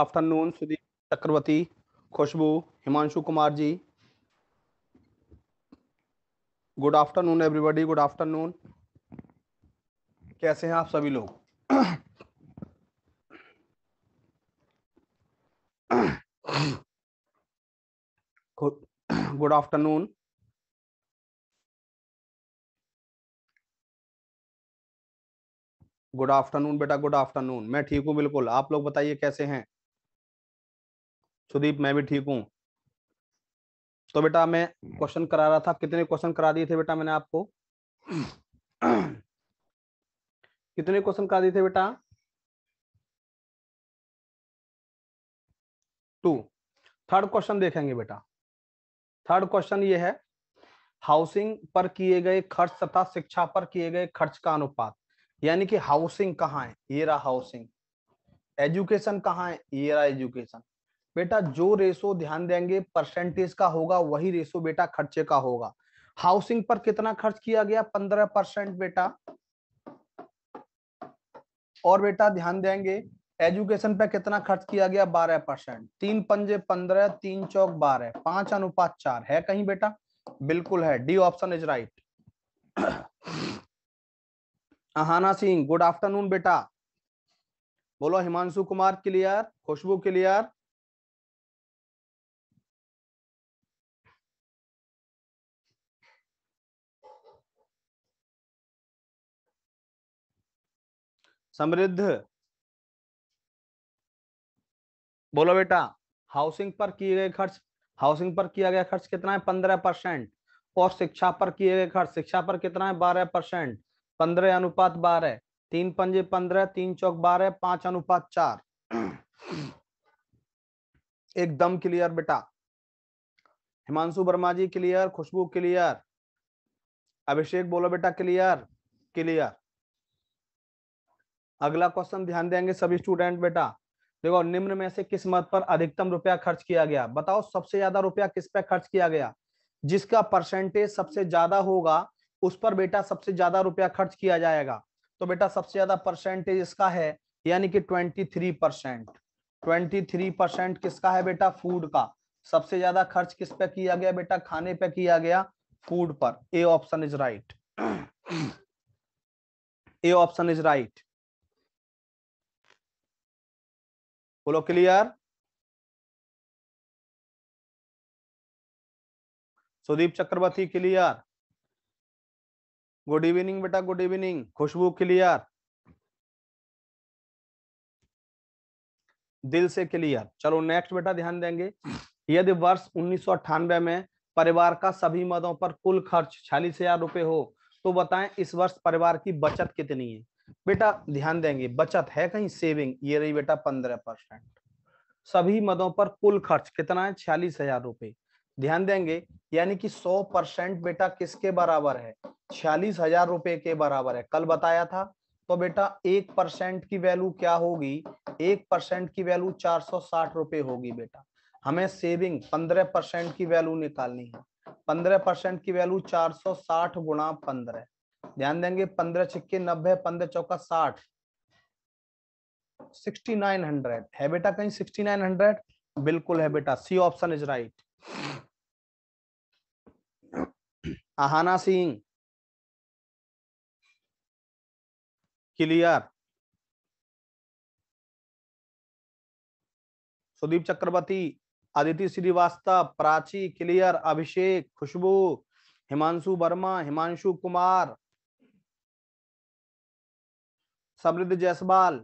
Afternoon Sudeep Chakraborty Khushboo Himanshu Kumar ji good afternoon everybody good afternoon कैसे हैं आप सभी लोग गुड आफ्टरनून गुड आफ्टरनून बेटा गुड आफ्टरनून मैं ठीक हूँ बिल्कुल आप लोग बताइए कैसे हैं सुदीप मैं भी ठीक हूं तो बेटा मैं क्वेश्चन करा रहा था कितने क्वेश्चन करा दिए थे बेटा मैंने आपको कितने क्वेश्चन करा दिए थे बेटा टू थर्ड क्वेश्चन देखेंगे बेटा थर्ड क्वेश्चन ये है हाउसिंग पर किए गए खर्च तथा शिक्षा पर किए गए खर्च का अनुपात यानी कि हाउसिंग कहाँ है ये रहा हाउसिंग एजुकेशन कहाँ है ये रहा एजुकेशन बेटा जो रेशो ध्यान देंगे परसेंटेज का होगा वही रेशो बेटा खर्चे का होगा हाउसिंग पर कितना खर्च किया गया पंद्रह परसेंट बेटा और बेटा ध्यान देंगे एजुकेशन पर कितना खर्च किया गया बारह परसेंट तीन पंजे पंद्रह तीन चौक बारह पांच अनुपात चार है कहीं बेटा बिल्कुल है D option is right Ahana Singh good afternoon बेटा बोलो हिमांशु कुमार क्लियर खुशबू क्लियर समृद्ध बोलो बेटा हाउसिंग पर किए गए खर्च हाउसिंग पर किया गया खर्च कितना है पंद्रह परसेंट और शिक्षा पर किए गए खर्च शिक्षा पर कितना है बारह परसेंट पंद्रह अनुपात बारह तीन पंजे पंद्रह तीन चौक बारह पांच अनुपात चार एकदम क्लियर बेटा हिमांशु वर्मा जी क्लियर खुशबू क्लियर अभिषेक बोलो बेटा क्लियर क्लियर अगला क्वेश्चन ध्यान देंगे सभी स्टूडेंट बेटा देखो निम्न में से किस मत पर अधिकतम रुपया खर्च किया गया बताओ सबसे ज्यादा रुपया किस पे खर्च किया गया जिसका परसेंटेज सबसे ज्यादा होगा उस पर बेटा सबसे ज्यादा रुपया खर्च किया जाएगा तो बेटा सबसे ज्यादा परसेंटेज इसका है यानी कि twenty three percent twenty three percent किसका है बेटा फूड का सबसे ज्यादा खर्च किस पे किया गया बेटा खाने पे किया गया फूड पर A option is right A option is right बोलो clear Sudeep Chakraborty clear good evening बेटा गुड इवनिंग खुशबू क्लियर दिल से क्लियर चलो नेक्स्ट बेटा ध्यान देंगे यदि वर्ष उन्नीस में परिवार का सभी मदों पर कुल खर्च छियालीस हजार रुपए हो तो बताएं इस वर्ष परिवार की बचत कितनी है बेटा ध्यान देंगे बचत है कहीं सेविंग ये रही बेटा पंद्रह परसेंट सभी मदों पर कुल खर्च कितना है छियालीस हजार रुपए ध्यान देंगे यानी कि सौ परसेंट बेटा किसके बराबर है छियालीस हजार रुपए के बराबर है कल बताया था तो बेटा एक परसेंट की वैल्यू क्या होगी एक परसेंट की वैल्यू चार सौ साठ रुपए होगी बेटा हमें सेविंग पंद्रह परसेंट की वैल्यू निकालनी है पंद्रह परसेंट की वैल्यू चार सौ साठ गुणा पंद्रह ध्यान देंगे पंद्रह छिक्के नब्बे पंद्रह चौका साठ सिक्सटी नाइन हंड्रेड है बेटा कहीं सिक्सटी नाइन हंड्रेड बिल्कुल है बेटा C option is right Ahana Singh clear Sudeep Chakraborty Aditi Srivastava Prachi clear Abhishek Khushboo Himanshu Verma Himanshu Kumar Samriddh Jaiswal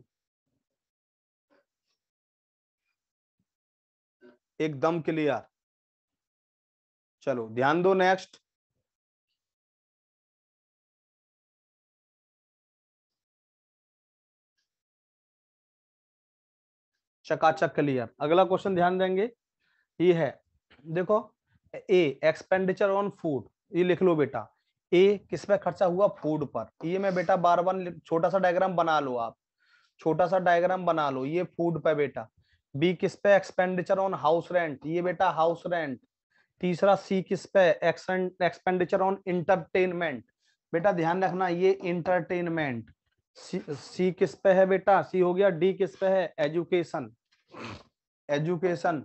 एकदम क्लियर चलो ध्यान दो नेक्स्ट चकाचक क्लियर अगला क्वेश्चन ध्यान देंगे ये है देखो ए एक्सपेंडिचर ऑन फूड ये लिख लो बेटा ए किस पे खर्चा हुआ फूड पर ये मैं बेटा बार बार छोटा सा डायग्राम बना लो आप छोटा सा डायग्राम बना लो ये फूड पे बेटा बी किस पे एक्सपेंडिचर ऑन हाउस रेंट ये बेटा हाउस रेंट तीसरा सी किस पे एक्सपेंडिचर ऑन इंटरटेनमेंट बेटा ध्यान रखना ये इंटरटेनमेंट सी, किस पे है बेटा सी हो गया डी किस पे है एजुकेशन एजुकेशन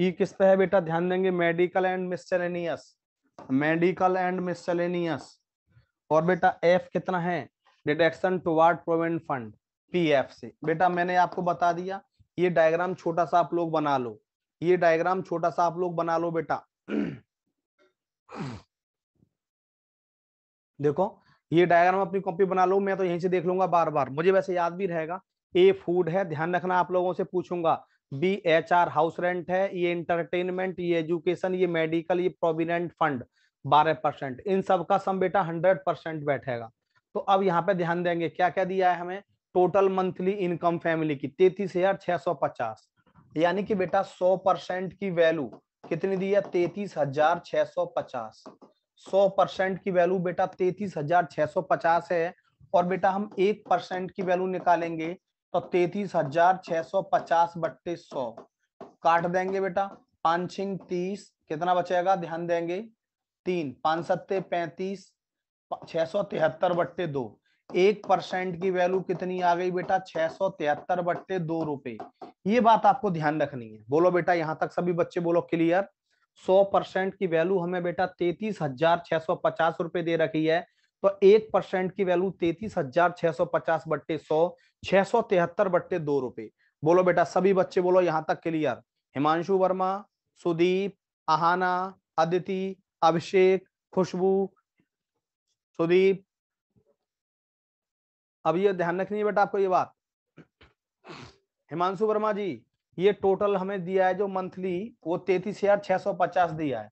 ई किस पे है बेटा ध्यान देंगे medical and miscellaneous medical and miscellaneous और बेटा एफ कितना है detection toward provident fund PF से बेटा मैंने आपको बता दिया ये डायग्राम छोटा सा आप लोग बना लो ये डायग्राम छोटा सा आप लोग बना लो बेटा देखो ये डायग्राम अपनी कॉपी बना लो मैं तो यहीं से देख लूंगा बार बार मुझे वैसे याद भी रहेगा ए फूड है ध्यान रखना आप लोगों से पूछूंगा B H R house rent है ये इंटरटेनमेंट ये एजुकेशन ये मेडिकल ये प्रोविडेंट फंड बारह परसेंट इन सब का सम बेटा हंड्रेड परसेंट बैठेगा तो अब यहाँ पे ध्यान देंगे क्या क्या दिया है हमें टोटल मंथली इनकम फैमिली की तैतीस हजार छह सौ पचास यानी कि बेटा सौ परसेंट की वैल्यू कितनी दी है तैतीस हजार छह सौ पचास सौ परसेंट की वैल्यू बेटा तैतीस हजार छह सौ पचास है और बेटा हम एक परसेंट की वैल्यू निकालेंगे तो तैतीस हजार छह सौ पचास बट्टे सौ काट देंगे बेटा पांच छिंग तीस कितना बचेगा ध्यान देंगे तीन पांच सत्ते पैंतीस छह सौ तिहत्तर बट्टे दो एक परसेंट की वैल्यू कितनी आ गई बेटा छह सौ तिहत्तर बट्टे दो रुपए ये बात आपको ध्यान रखनी है बोलो बेटा यहाँ तक सभी बच्चे बोलो क्लियर सौ परसेंट की वैल्यू हमें बेटा तैतीस हजार छह सौ पचास रुपए दे रखी है तो एक परसेंट की वैल्यू तैतीस हजार छह सौ पचास बट्टे सौ छह सौ तिहत्तर बट्टे दो रुपए बोलो बेटा सभी बच्चे बोलो यहां तक क्लियर हिमांशु वर्मा सुदीप आहाना अदिति अभिषेक खुशबू सुदीप अब ये ध्यान रखनी है बेटा आपको ये बात हिमांशु वर्मा जी ये टोटल हमें दिया है जो मंथली वो तैतीस हजार छह सौ पचास दिया है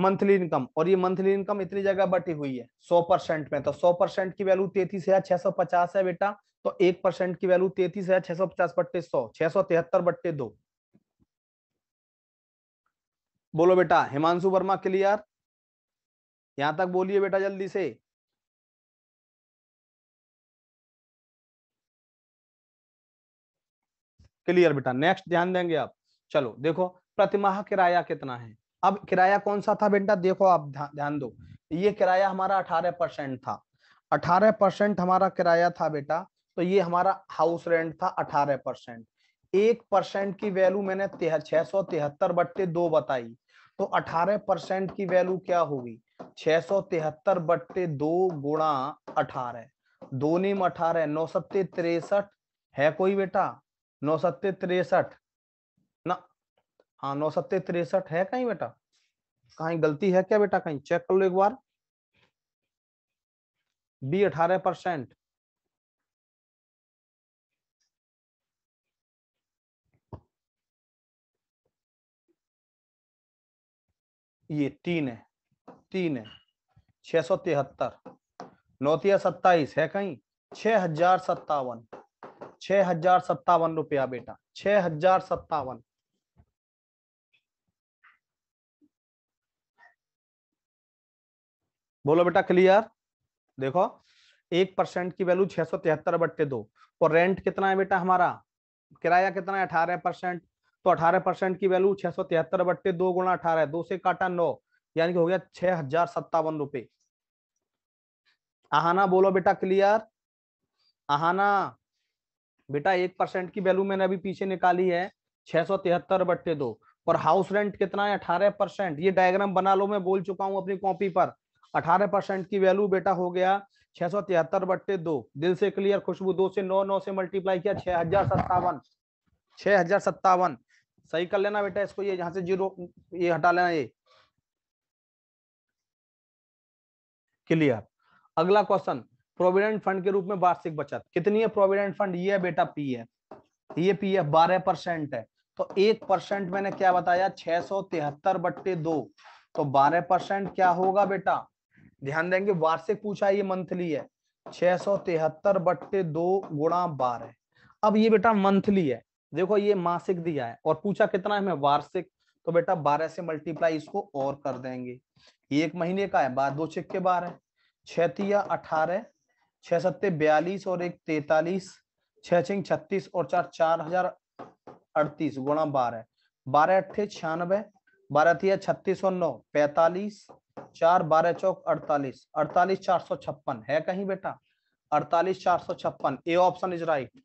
मंथली इनकम और ये मंथली इनकम इतनी जगह बटी हुई है सौ परसेंट में तो सौ परसेंट की वैल्यू तैतीस हजार छह सौ पचास है बेटा तो एक परसेंट की वैल्यू तैतीस है छह सौ पचास बट्टे सौ छह सौ तिहत्तर बट्टे दो बोलो बेटा हिमांशु वर्मा क्लियर यहां तक बोलिए बेटा जल्दी से क्लियर बेटा नेक्स्ट ध्यान देंगे आप चलो देखो प्रतिमाह किराया कितना है अब किराया कौन सा था बेटा देखो आप ध्यान दो ये किराया हमारा अठारह परसेंट था अठारह परसेंट हमारा किराया था बेटा तो ये हमारा हाउस रेंट था अठारह परसेंट एक परसेंट की वैल्यू मैंने छह सौ तिहत्तर बट्टे दो बताई तो अठारह परसेंट की वैल्यू क्या होगी छह सौ तिहत्तर बट्टे दो गुणा अठारह दो निम अठारह नौ सत्ते तिरसठ है कोई बेटा नौ सत्ते तिरसठ ना हाँ नौ सत्ते तिरसठ है कहीं बेटा कहीं गलती है क्या बेटा कहीं चेक कर लो एक बार बी अठारह परसेंट ये तीन है तीन है छह सौ तिहत्तर नौतिया सत्ताईस है कहीं छह हजार सत्तावन छह हजार सत्तावन रुपया बेटा छह हजार सत्तावन बोलो बेटा क्लियर देखो एक परसेंट की वैल्यू छह सौ तिहत्तर बट्टे दो और रेंट कितना है बेटा हमारा किराया कितना है अठारह परसेंट तो अठारह परसेंट की वैल्यू छह सौ तिहत्तर बट्टे दो गुणा अठारह दो से काटा नौ यानी कि हो गया छह हजार सत्तावन रुपए आहाना बोलो बेटा क्लियर आहाना बेटा एक परसेंट की वैल्यू मैंने अभी पीछे निकाली है छह सौ तिहत्तर बट्टे दो और हाउस रेंट कितना है अठारह परसेंट ये डायग्राम बना लो मैं बोल चुका हूं अपनी कॉपी पर अठारह परसेंट की वैल्यू बेटा हो गया छह सौ तिहत्तर बट्टे दो दिल से क्लियर खुशबू दो से नौ नौ से मल्टीप्लाई किया छह हजार सत्तावन छह हजार सत्तावन सही कर लेना बेटा इसको ये यहां से जीरो ये हटा लेना ये क्लियर अगला क्वेश्चन प्रोविडेंट फंड के रूप में वार्षिक बचत कितनी है प्रोविडेंट फंड ये है बेटा पी एफ ये पी है बारह परसेंट है तो एक परसेंट मैंने क्या बताया छह सौ तिहत्तर बट्टे दो तो बारह परसेंट क्या होगा बेटा ध्यान देंगे वार्षिक पूछा ये मंथली है छह सौ तिहत्तर बट्टे दो गुणा बारह अब ये बेटा मंथली है देखो ये मासिक दिया है और पूछा कितना है हमें वार्षिक तो बेटा बारह से मल्टीप्लाई इसको और कर देंगे एक महीने का है बार दो चेक छिक्के बारह छिया अठारह छह सत्ते बयालीस और एक तैतालीस छह छिंग छत्तीस और चार चार हजार अड़तीस गुणा बारह बारह अट्ठे छियानबे बारह तीन छत्तीस और नौ पैतालीस चार बारह चौक अड़तालीस अड़तालीस चार सौ छप्पन है कहीं बेटा अड़तालीस चार सौ छप्पन ए ऑप्शन इज राइट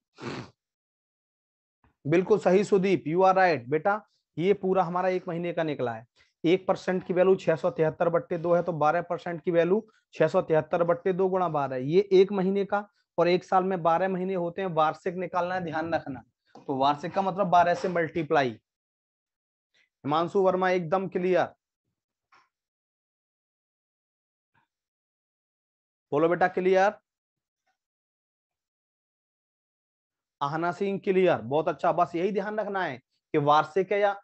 बिल्कुल सही सुदीप यू आर राइट बेटा ये पूरा हमारा एक महीने का निकला है एक परसेंट की वैल्यू छह सौ तिहत्तर बट्टे दो है तो बारह परसेंट की वैल्यू छह सौ तिहत्तर बट्टे दो गुणा बारह ये एक महीने का और एक साल में बारह महीने होते हैं वार्षिक निकालना है ध्यान रखना तो वार्षिक का मतलब बारह से मल्टीप्लाई हिमांशु वर्मा एकदम क्लियर बोलो बेटा क्लियर आहना सिंह क्लियर बहुत अच्छा बस यही ध्यान रखना है कि वार्षिक है या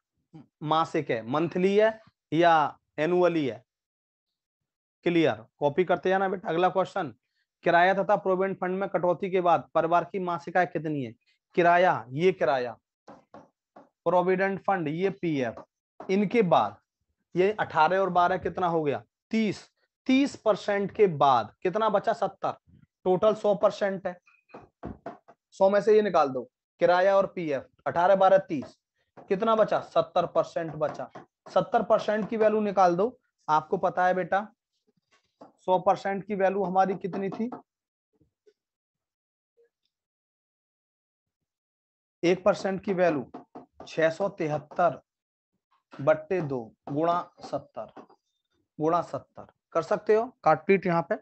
मासिक है मंथली है या एनुअली है क्लियर कॉपी करते जाना बेटा अगला क्वेश्चन किराया तथा प्रोविडेंट फंड में कटौती के बाद परिवार की मासिक आय कितनी है किराया ये किराया प्रोविडेंट फंड ये पीएफ इनके बाद ये अठारह और बारह कितना हो गया तीस तीस परसेंट के बाद कितना बचा सत्तर टोटल सौ परसेंट है सौ में से ये निकाल दो किराया और पीएफ अठारह बारह तीस कितना बचा सत्तर परसेंट बचा सत्तर परसेंट की वैल्यू निकाल दो आपको पता है बेटा सौ परसेंट की वैल्यू हमारी कितनी थी एक परसेंट की वैल्यू छह सौ तिहत्तर बट्टे दो गुणा सत्तर गुणा सत्तर कर सकते हो काटपीट यहाँ पे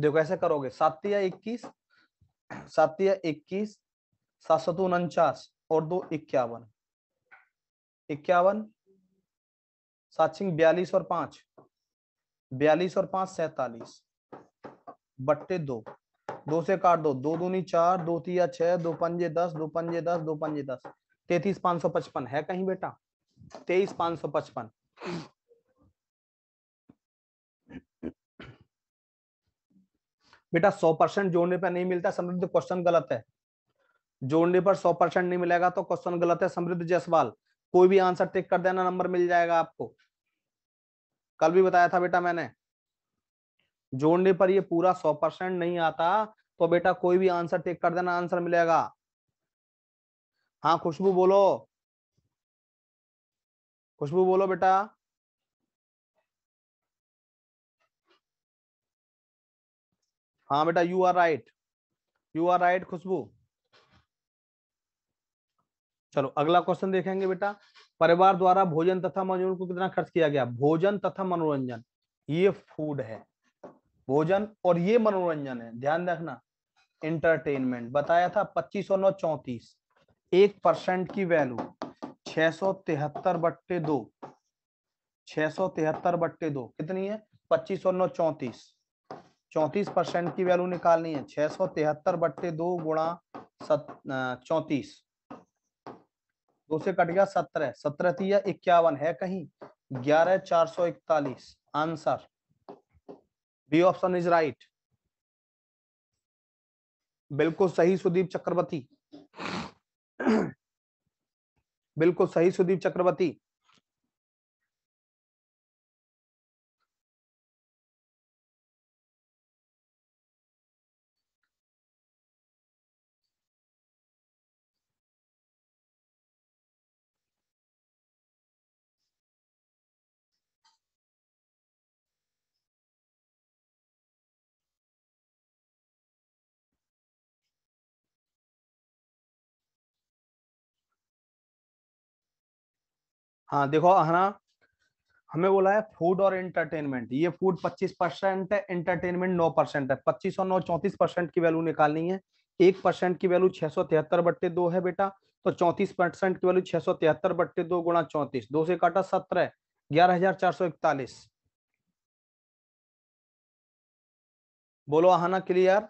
देखो ऐसे करोगे सात या इक्कीस सात इक्कीस सात सौ उनचास और दो इक्यावन इक्यावन सात सिंह बयालीस और पांच बयालीस और पांच सैतालीस बट्टे दो दो से काट दो दो दूनी चार दो तीया छह दो पंजे दस दो पंजे दस दो पंजे दस तैतीस पांच सौ पचपन है कहीं बेटा तेईस पांच सौ पचपन बेटा सौ परसेंट जोड़ने पर नहीं मिलता समृद्ध क्वेश्चन गलत है जोड़ने पर सौ परसेंट नहीं मिलेगा तो क्वेश्चन गलत है समृद्ध जयसवाल कोई भी आंसर टिक कर देना नंबर मिल जाएगा आपको कल भी बताया था बेटा मैंने जोड़ने पर ये पूरा सौ परसेंट नहीं आता तो बेटा कोई भी आंसर टिक कर देना आंसर मिलेगा हाँ खुशबू बोलो खुशबू बोलो बेटा हाँ बेटा you are right you are right Khushboo चलो अगला क्वेश्चन देखेंगे बेटा परिवार द्वारा भोजन तथा मनोरंजन को कितना खर्च किया गया भोजन तथा मनोरंजन ये फूड है भोजन और ये मनोरंजन है ध्यान रखना इंटरटेनमेंट बताया था पच्चीस सौ नौ चौतीस एक परसेंट की वैल्यू छह सौ तिहत्तर बट्टे दो छह सौ तिहत्तर बट्टे दो कितनी है पच्चीस सौ नौ चौतीस चौंतीस परसेंट की वैल्यू निकालनी है छह सौ तिहत्तर बट्टे दो गुणा चौतीस दो से कट गया सत्रह सत्रह तीया इक्यावन है कहीं ग्यारह चार सौ इकतालीस answer B option is right बिल्कुल सही सुदीप चक्रवर्ती बिल्कुल सही सुदीप चक्रवर्ती हाँ देखो आना हमें बोला है फूड और एंटरटेनमेंट ये फूड 25 परसेंट है एंटरटेनमेंट 9 परसेंट है 25 और 9 चौंतीस परसेंट की वैल्यू निकालनी है एक परसेंट की वैल्यू छह सौ तिहत्तर बट्टे दो है बेटा तो चौंतीस परसेंट की वैल्यू छह सौ तिहत्तर बट्टे दो गुणा चौंतीस दो से काटा सत्रह ग्यारह हजार चार सौ इकतालीस बोलो आना क्लियर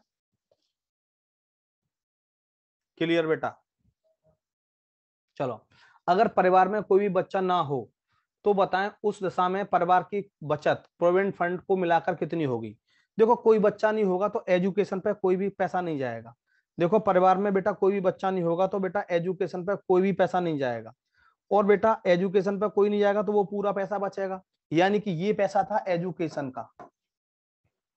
क्लियर बेटा चलो अगर परिवार में कोई भी बच्चा ना हो तो बताएं उस दशा में परिवार की बचत प्रोविडेंट फंड को मिलाकर कितनी होगी देखो कोई बच्चा नहीं होगा तो एजुकेशन पर कोई भी पैसा नहीं जाएगा देखो परिवार में बेटा कोई भी बच्चा नहीं होगा तो बेटा एजुकेशन पर कोई भी पैसा नहीं जाएगा और बेटा एजुकेशन पर कोई नहीं जाएगा तो वो पूरा पैसा बचेगा यानी कि ये पैसा था एजुकेशन का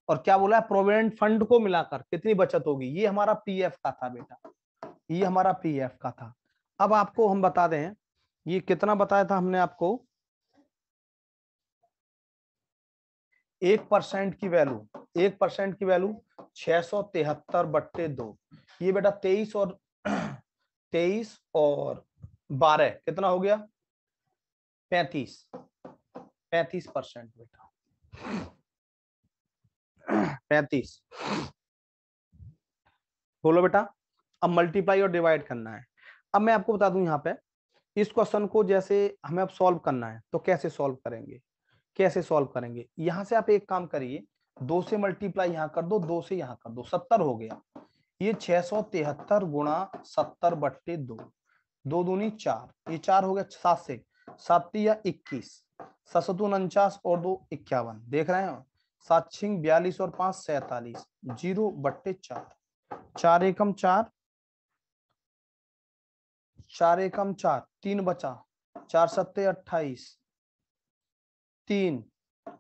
और क्या बोला है प्रोविडेंट फंड को मिलाकर कितनी बचत होगी ये हमारा पीएफ का था बेटा ये हमारा पीएफ का था अब आपको हम बता दें ये कितना बताया था हमने आपको एक परसेंट की वैल्यू एक परसेंट की वैल्यू छह सौ तिहत्तर बट्टे दो ये बेटा तेईस और तेईस और बारह कितना हो गया पैतीस पैतीस परसेंट बेटा पैतीस बोलो बेटा अब मल्टीप्लाई और डिवाइड करना है अब मैं आपको बता दूं यहाँ पे इस क्वेश्चन को जैसे हमें अब सॉल्व करना है तो कैसे सॉल्व करेंगे कैसे सॉल्व करेंगे यहां से आप एक काम करिए दो से मल्टीप्लाई यहाँ कर दो दो से यहाँ कर दो सत्तर हो गया ये छह सौ तिहत्तर गुणा सत्तर बट्टे दो दो दूनी चार ये चार हो गया सात से सात या इक्कीस सात सौ उनचास और दो इक्यावन देख रहे हैं सात छिंग बयालीस और पांच सैतालीस जीरो बट्टे चार चार एकम चार चार एकम चार तीन बचा चार सत्ते अट्ठाईस तीन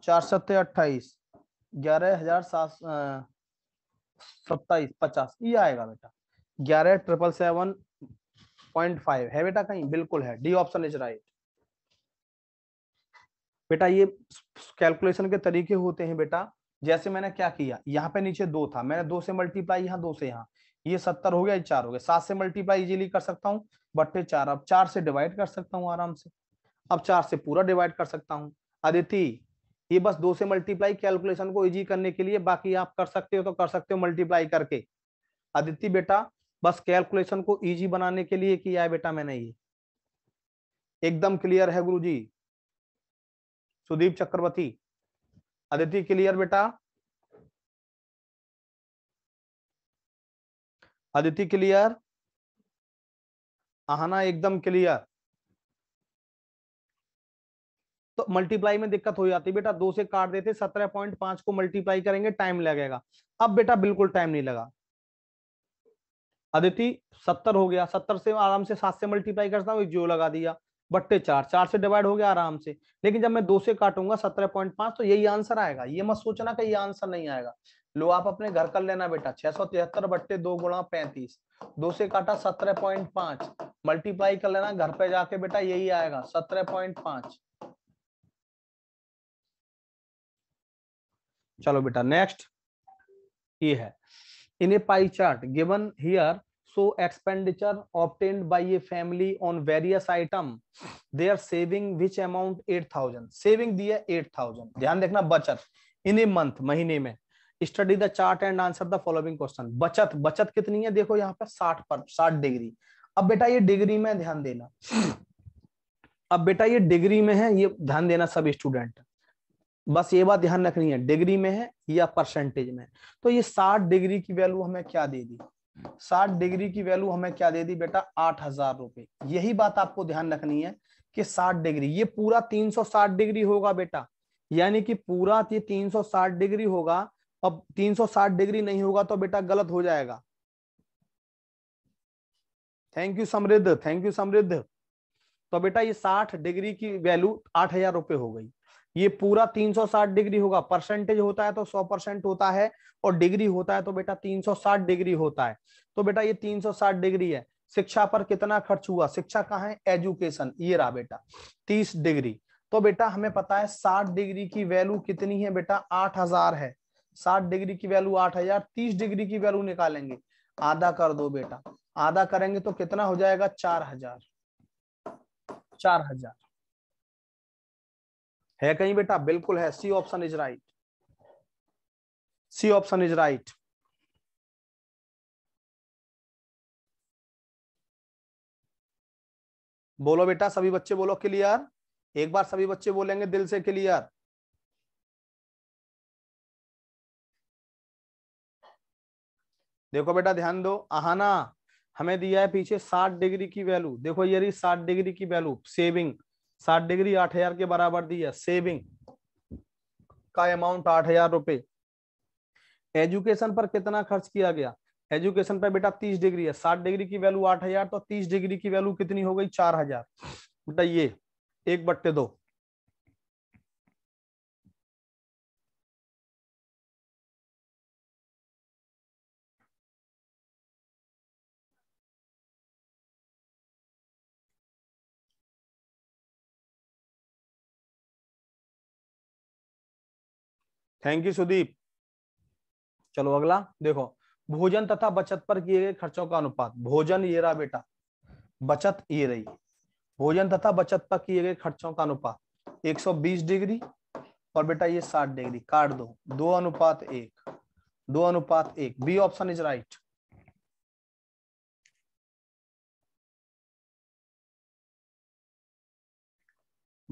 चार सत्ते अट्ठाईस ग्यारह हजार सात सत्ताईस पचास ये आएगा बेटा ग्यारह ट्रिपल सेवन पॉइंट फाइव है बेटा कहीं बिल्कुल है डी ऑप्शन इज राइट बेटा ये कैलकुलेशन के तरीके होते हैं बेटा जैसे मैंने क्या किया यहाँ पे नीचे दो था मैंने दो से मल्टीप्लाई यहाँ दो से यहाँ ये सत्तर हो गया ये चार हो गया सात से मल्टीप्लाई इजीली कर सकता हूँ बट्टे चार अब चार से डिवाइड कर सकता हूँ आराम से अब चार से पूरा डिवाइड कर सकता हूँ अदिति ये बस दो से मल्टीप्लाई कैलकुलेशन को इजी करने के लिए बाकी आप कर सकते हो तो कर सकते हो मल्टीप्लाई करके अदिति बेटा बस कैलकुलेशन को इजी बनाने के लिए किया है बेटा मैंने ये एकदम क्लियर है गुरुजी सुदीप चक्रवर्ती अदिति क्लियर बेटा अदिति क्लियर आहना एकदम क्लियर तो मल्टीप्लाई में दिक्कत हो जाती बेटा दो से काट देते सत्रह पॉइंट पांच को मल्टीप्लाई करेंगे टाइम लगेगा अब बेटा बिल्कुल टाइम नहीं लगा अदिति सत्तर हो गया सत्तर से आराम से सात से मल्टीप्लाई करता हूँ जीरो लगा दिया बट्टे चार चार से डिवाइड हो गया आराम से लेकिन जब मैं दो से काटूंगा सत्रह पॉइंट पांच तो यही आंसर आएगा ये मत सोचना कि ये आंसर नहीं आएगा लो आप अपने घर कर लेना बेटा छह सौ तिहत्तर बट्टे दो गुणा पैंतीस दो से काटा सत्रह पॉइंट पांच मल्टीप्लाई कर लेना घर पे जाके बेटा यही आएगा सत्रह पॉइंट पांच चलो बेटा नेक्स्ट ये है in a pie chart given here so so a family on various item they are saving which amount eight thousand saving दी है एट थाउजेंड ध्यान देखना बचत इन ए मंथ महीने में study the chart and answer the following question बचत बचत कितनी है देखो यहाँ पे साठ पर साठ डिग्री अब बेटा ये डिग्री में ध्यान देना अब बेटा ये डिग्री में है ये ध्यान देना सब स्टूडेंट बस ये बात ध्यान रखनी है डिग्री में है या परसेंटेज में तो ये साठ डिग्री की वैल्यू हमें क्या दे दी साठ डिग्री की वैल्यू हमें क्या दे दी बेटा आठ हजार रुपए यही बात आपको ध्यान रखनी है कि साठ डिग्री ये पूरा तीन सौ साठ डिग्री होगा बेटा यानी कि पूरा ये तीन सौ साठ डिग्री होगा अब 360 डिग्री नहीं होगा तो बेटा गलत हो जाएगा thank you Samriddh thank you Samriddh तो बेटा ये 60 डिग्री की वैल्यू आठ हजार रुपए हो गई ये पूरा 360 डिग्री होगा परसेंटेज होता है तो 100 परसेंट होता है और डिग्री होता है तो बेटा 360 डिग्री होता है तो बेटा ये 360 डिग्री है शिक्षा पर कितना खर्च हुआ शिक्षा कहाँ है एजुकेशन ये रहा बेटा 30 डिग्री तो बेटा हमें पता है 60 डिग्री की वैल्यू कितनी है बेटा 8000 है साठ डिग्री की वैल्यू आठ हजार तीस डिग्री की वैल्यू निकालेंगे आधा कर दो बेटा आधा करेंगे तो कितना हो जाएगा चार हजार चार हजार है कहीं बेटा बिल्कुल है C option is right C option is right बोलो बेटा सभी बच्चे बोलो क्लियर एक बार सभी बच्चे बोलेंगे दिल से क्लियर देखो बेटा ध्यान दो आहाना हमें दिया है पीछे साठ डिग्री की वैल्यू देखो ये रही साठ डिग्री की वैल्यू सेविंग साठ डिग्री आठ हजार के बराबर दी है सेविंग का अमाउंट आठ हजार रुपए एजुकेशन पर कितना खर्च किया गया एजुकेशन पर बेटा तीस डिग्री है साठ डिग्री की वैल्यू आठ हजार तो तीस डिग्री की वैल्यू कितनी हो गई चार हजार बेटा ये एक बट्टे दो थैंक यू सुदीप चलो अगला देखो भोजन तथा बचत पर किए गए खर्चों का अनुपात भोजन ये रहा बेटा बचत ये रही भोजन तथा बचत पर किए गए खर्चों का अनुपात 120 डिग्री और बेटा ये 60 डिग्री काट दो दो अनुपात एक दो अनुपात एक बी ऑप्शन इज राइट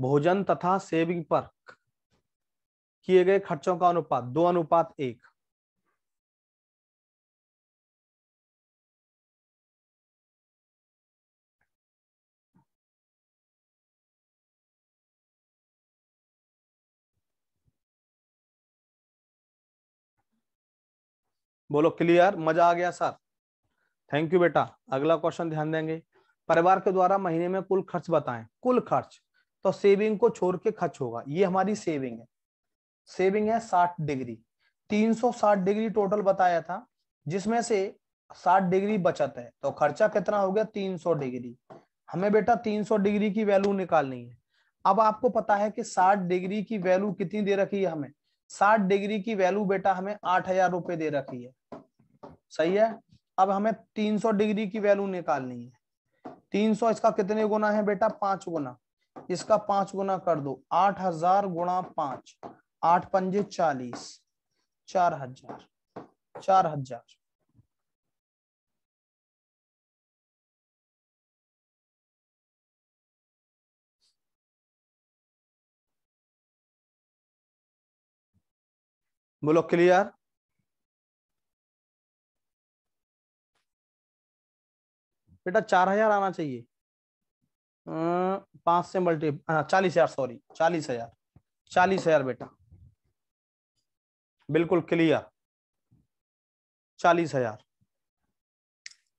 भोजन तथा सेविंग पर किए गए खर्चों का अनुपात दो अनुपात एक बोलो क्लियर मजा आ गया सर थैंक यू बेटा अगला क्वेश्चन ध्यान देंगे परिवार के द्वारा महीने में कुल खर्च बताएं कुल खर्च तो सेविंग को छोड़ के खर्च होगा ये हमारी सेविंग है सेविंग है साठ डिग्री 360 डिग्री टोटल बताया था जिसमें से 60 डिग्री बचत है तो खर्चा कितना हो गया 300 डिग्री हमें बेटा 300 डिग्री की वैल्यू निकालनी है अब आपको पता है कि 60 डिग्री की वैल्यू कितनी दे रखी है हमें 60 डिग्री की वैल्यू बेटा हमें आठ हजार रुपए दे रखी है सही है अब हमें सौ डिग्री की वैल्यू निकालनी है सौ इसका कितने गुना है बेटा पांच गुना इसका पांच गुना कर दो आठ हजार गुणा पांच आठ पंजे चालीस चार हजार चार हजार बोलो क्लियर बेटा चार हजार आना चाहिए अं, पांच से मल्टी हाँ, चालीस हजार सॉरी चालीस हजार चालीस हजार बेटा बिल्कुल क्लियर चालीस हजार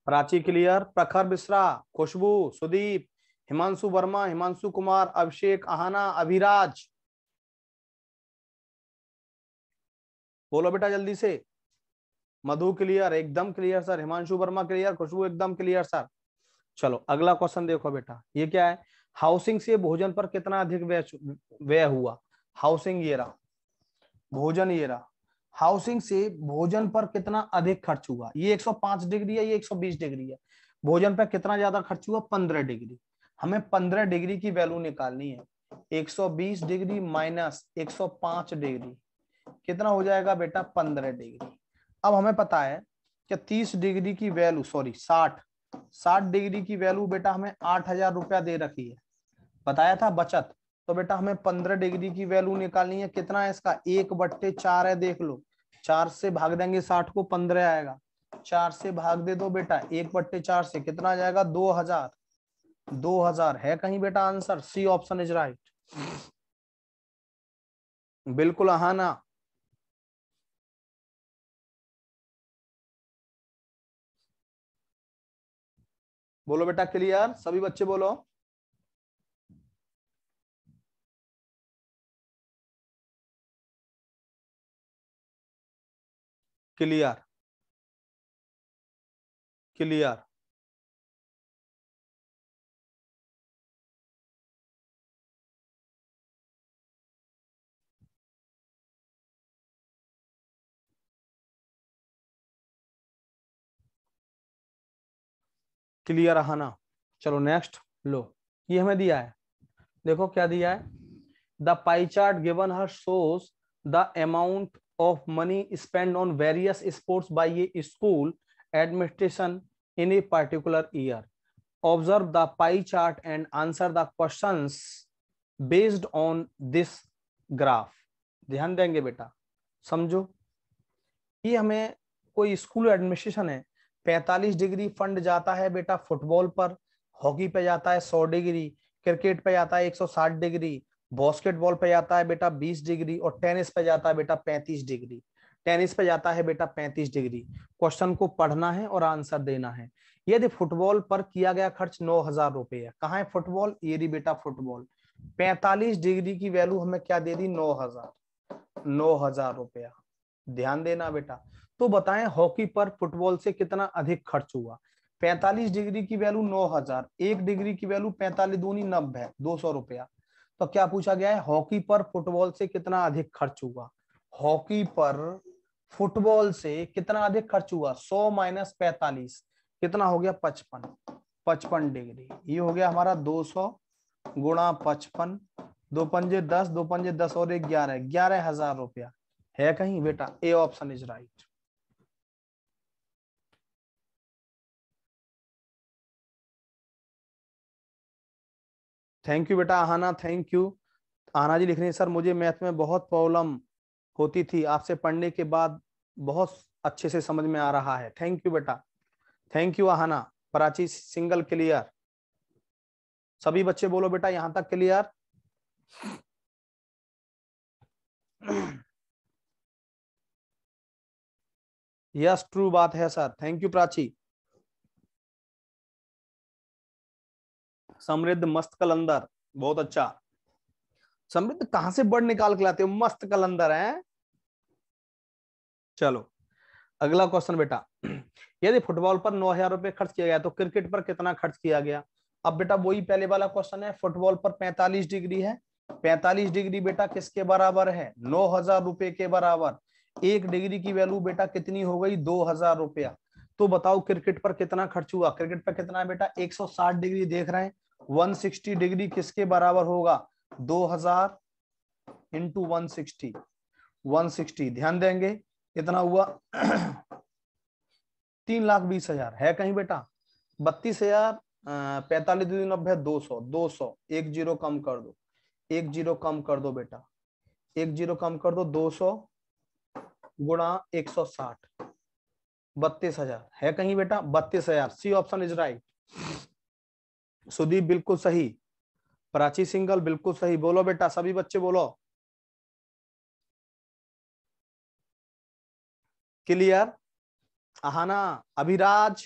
प्राची क्लियर प्रखर मिश्रा खुशबू सुदीप हिमांशु वर्मा हिमांशु कुमार अभिषेक आहाना अभिराज बोलो बेटा जल्दी से मधु क्लियर एकदम clear sir Himanshu Verma clear Khushboo एकदम क्लियर सर चलो अगला क्वेश्चन देखो बेटा ये क्या है हाउसिंग से भोजन पर कितना अधिक व्यय हुआ हाउसिंग ये रहा भोजन ये रहा हाउसिंग से भोजन पर कितना अधिक खर्च हुआ ये 105 डिग्री है ये 120 डिग्री है भोजन पर कितना ज्यादा खर्च हुआ 15 डिग्री हमें 15 डिग्री की वैल्यू निकालनी है 120 डिग्री माइनस 105 डिग्री कितना हो जाएगा बेटा 15 डिग्री अब हमें पता है कि 30 डिग्री की वैल्यू सॉरी 60 60 डिग्री की वैल्यू बेटा हमें आठ हजार रुपया दे रखी है बताया था बचत तो बेटा हमें पंद्रह डिग्री की वैल्यू निकालनी है कितना है इसका एक बट्टे चार है देख लो चार से भाग देंगे साठ को पंद्रह आएगा चार से भाग दे दो बेटा एक बट्टे चार से कितना जाएगा दो हजार दो हजार है कहीं बेटा answer C option is right बिल्कुल आहाना बोलो बेटा क्लियर सभी बच्चे बोलो क्लियर क्लियर क्लियर ना चलो नेक्स्ट लो ये हमें दिया है देखो क्या दिया है the pie chart given here shows the amount of money spend on various sports by a school administration in a particular year observe the pie chart and answer the question based on this graph ध्यान देंगे बेटा समझो ये हमें कोई school administration है 45 degree fund जाता है बेटा फुटबॉल पर हॉकी पे जाता है सौ डिग्री क्रिकेट पे जाता है एक सौ साठ डिग्री बॉस्केटबॉल पे जाता है बेटा 20 डिग्री और टेनिस पे जाता है बेटा 35 डिग्री टेनिस पे जाता है बेटा 35 डिग्री क्वेश्चन को पढ़ना है और आंसर देना है यदि फुटबॉल पर किया गया खर्च नौ हजार रुपये कहाँ है फुटबॉल ये रही बेटा फुटबॉल 45 डिग्री की वैल्यू हमें क्या दे दी नौ हजार नौ हजार रुपया ध्यान देना बेटा तो बताएं हॉकी पर फुटबॉल से कितना अधिक खर्च हुआ 45 डिग्री की वैल्यू नौ हजार एक डिग्री की वैल्यू पैंतालीस दूनी नब्बे दो सौ रुपया तो क्या पूछा गया है हॉकी पर फुटबॉल से कितना अधिक खर्च हुआ हॉकी पर फुटबॉल से कितना अधिक खर्च हुआ सौ माइनस पैतालीस कितना हो गया पचपन पचपन डिग्री ये हो गया हमारा दो सौ गुणा पचपन दो पंजे दस दो पंजे दस और एक ग्यारह ग्यारह हजार रुपया है कहीं बेटा A option is right thank you बेटा आहाना थैंक यू आना जी लिख रहे हैं सर मुझे मैथ में बहुत प्रॉब्लम होती थी आपसे पढ़ने के बाद बहुत अच्छे से समझ में आ रहा है थैंक यू बेटा thank you Ahana Prachi single clear सभी बच्चे बोलो बेटा यहां तक क्लियर यस ट्रू बात है सर थैंक यू प्राची समृद्ध मस्त कलंदर बहुत अच्छा समृद्ध कहां से बर्ड निकाल के लाते हो मस्त कलंदर है चलो अगला क्वेश्चन बेटा यदि फुटबॉल पर नौ हजार रुपए खर्च किया गया तो क्रिकेट पर कितना खर्च किया गया अब बेटा वही पहले वाला क्वेश्चन है फुटबॉल पर पैंतालीस डिग्री है पैंतालीस डिग्री बेटा किसके बराबर है नौ हजार रुपए के बराबर एक डिग्री की वैल्यू बेटा कितनी हो गई दो हजार रुपया तो बताओ क्रिकेट पर कितना खर्च हुआ क्रिकेट पर कितना है बेटा 160 डिग्री देख रहे हैं 160 डिग्री किसके बराबर होगा 2000 हजार इंटू वन सिक्सटी ध्यान देंगे कितना हुआ तीन लाख बीस हजार है कहीं बेटा बत्तीस हजार पैतालीस दो नब्बे दो सौ दो सौ एक जीरो कम कर दो एक जीरो कम कर दो बेटा एक जीरो कम कर दो दो सौ गुणा एक सौ साठ बत्तीस हजार है कहीं बेटा बत्तीस हजार C option is right Sudeep बिल्कुल सही प्राची सिंगल बिल्कुल सही बोलो बेटा सभी बच्चे बोलो क्लियर आहाना अभिराज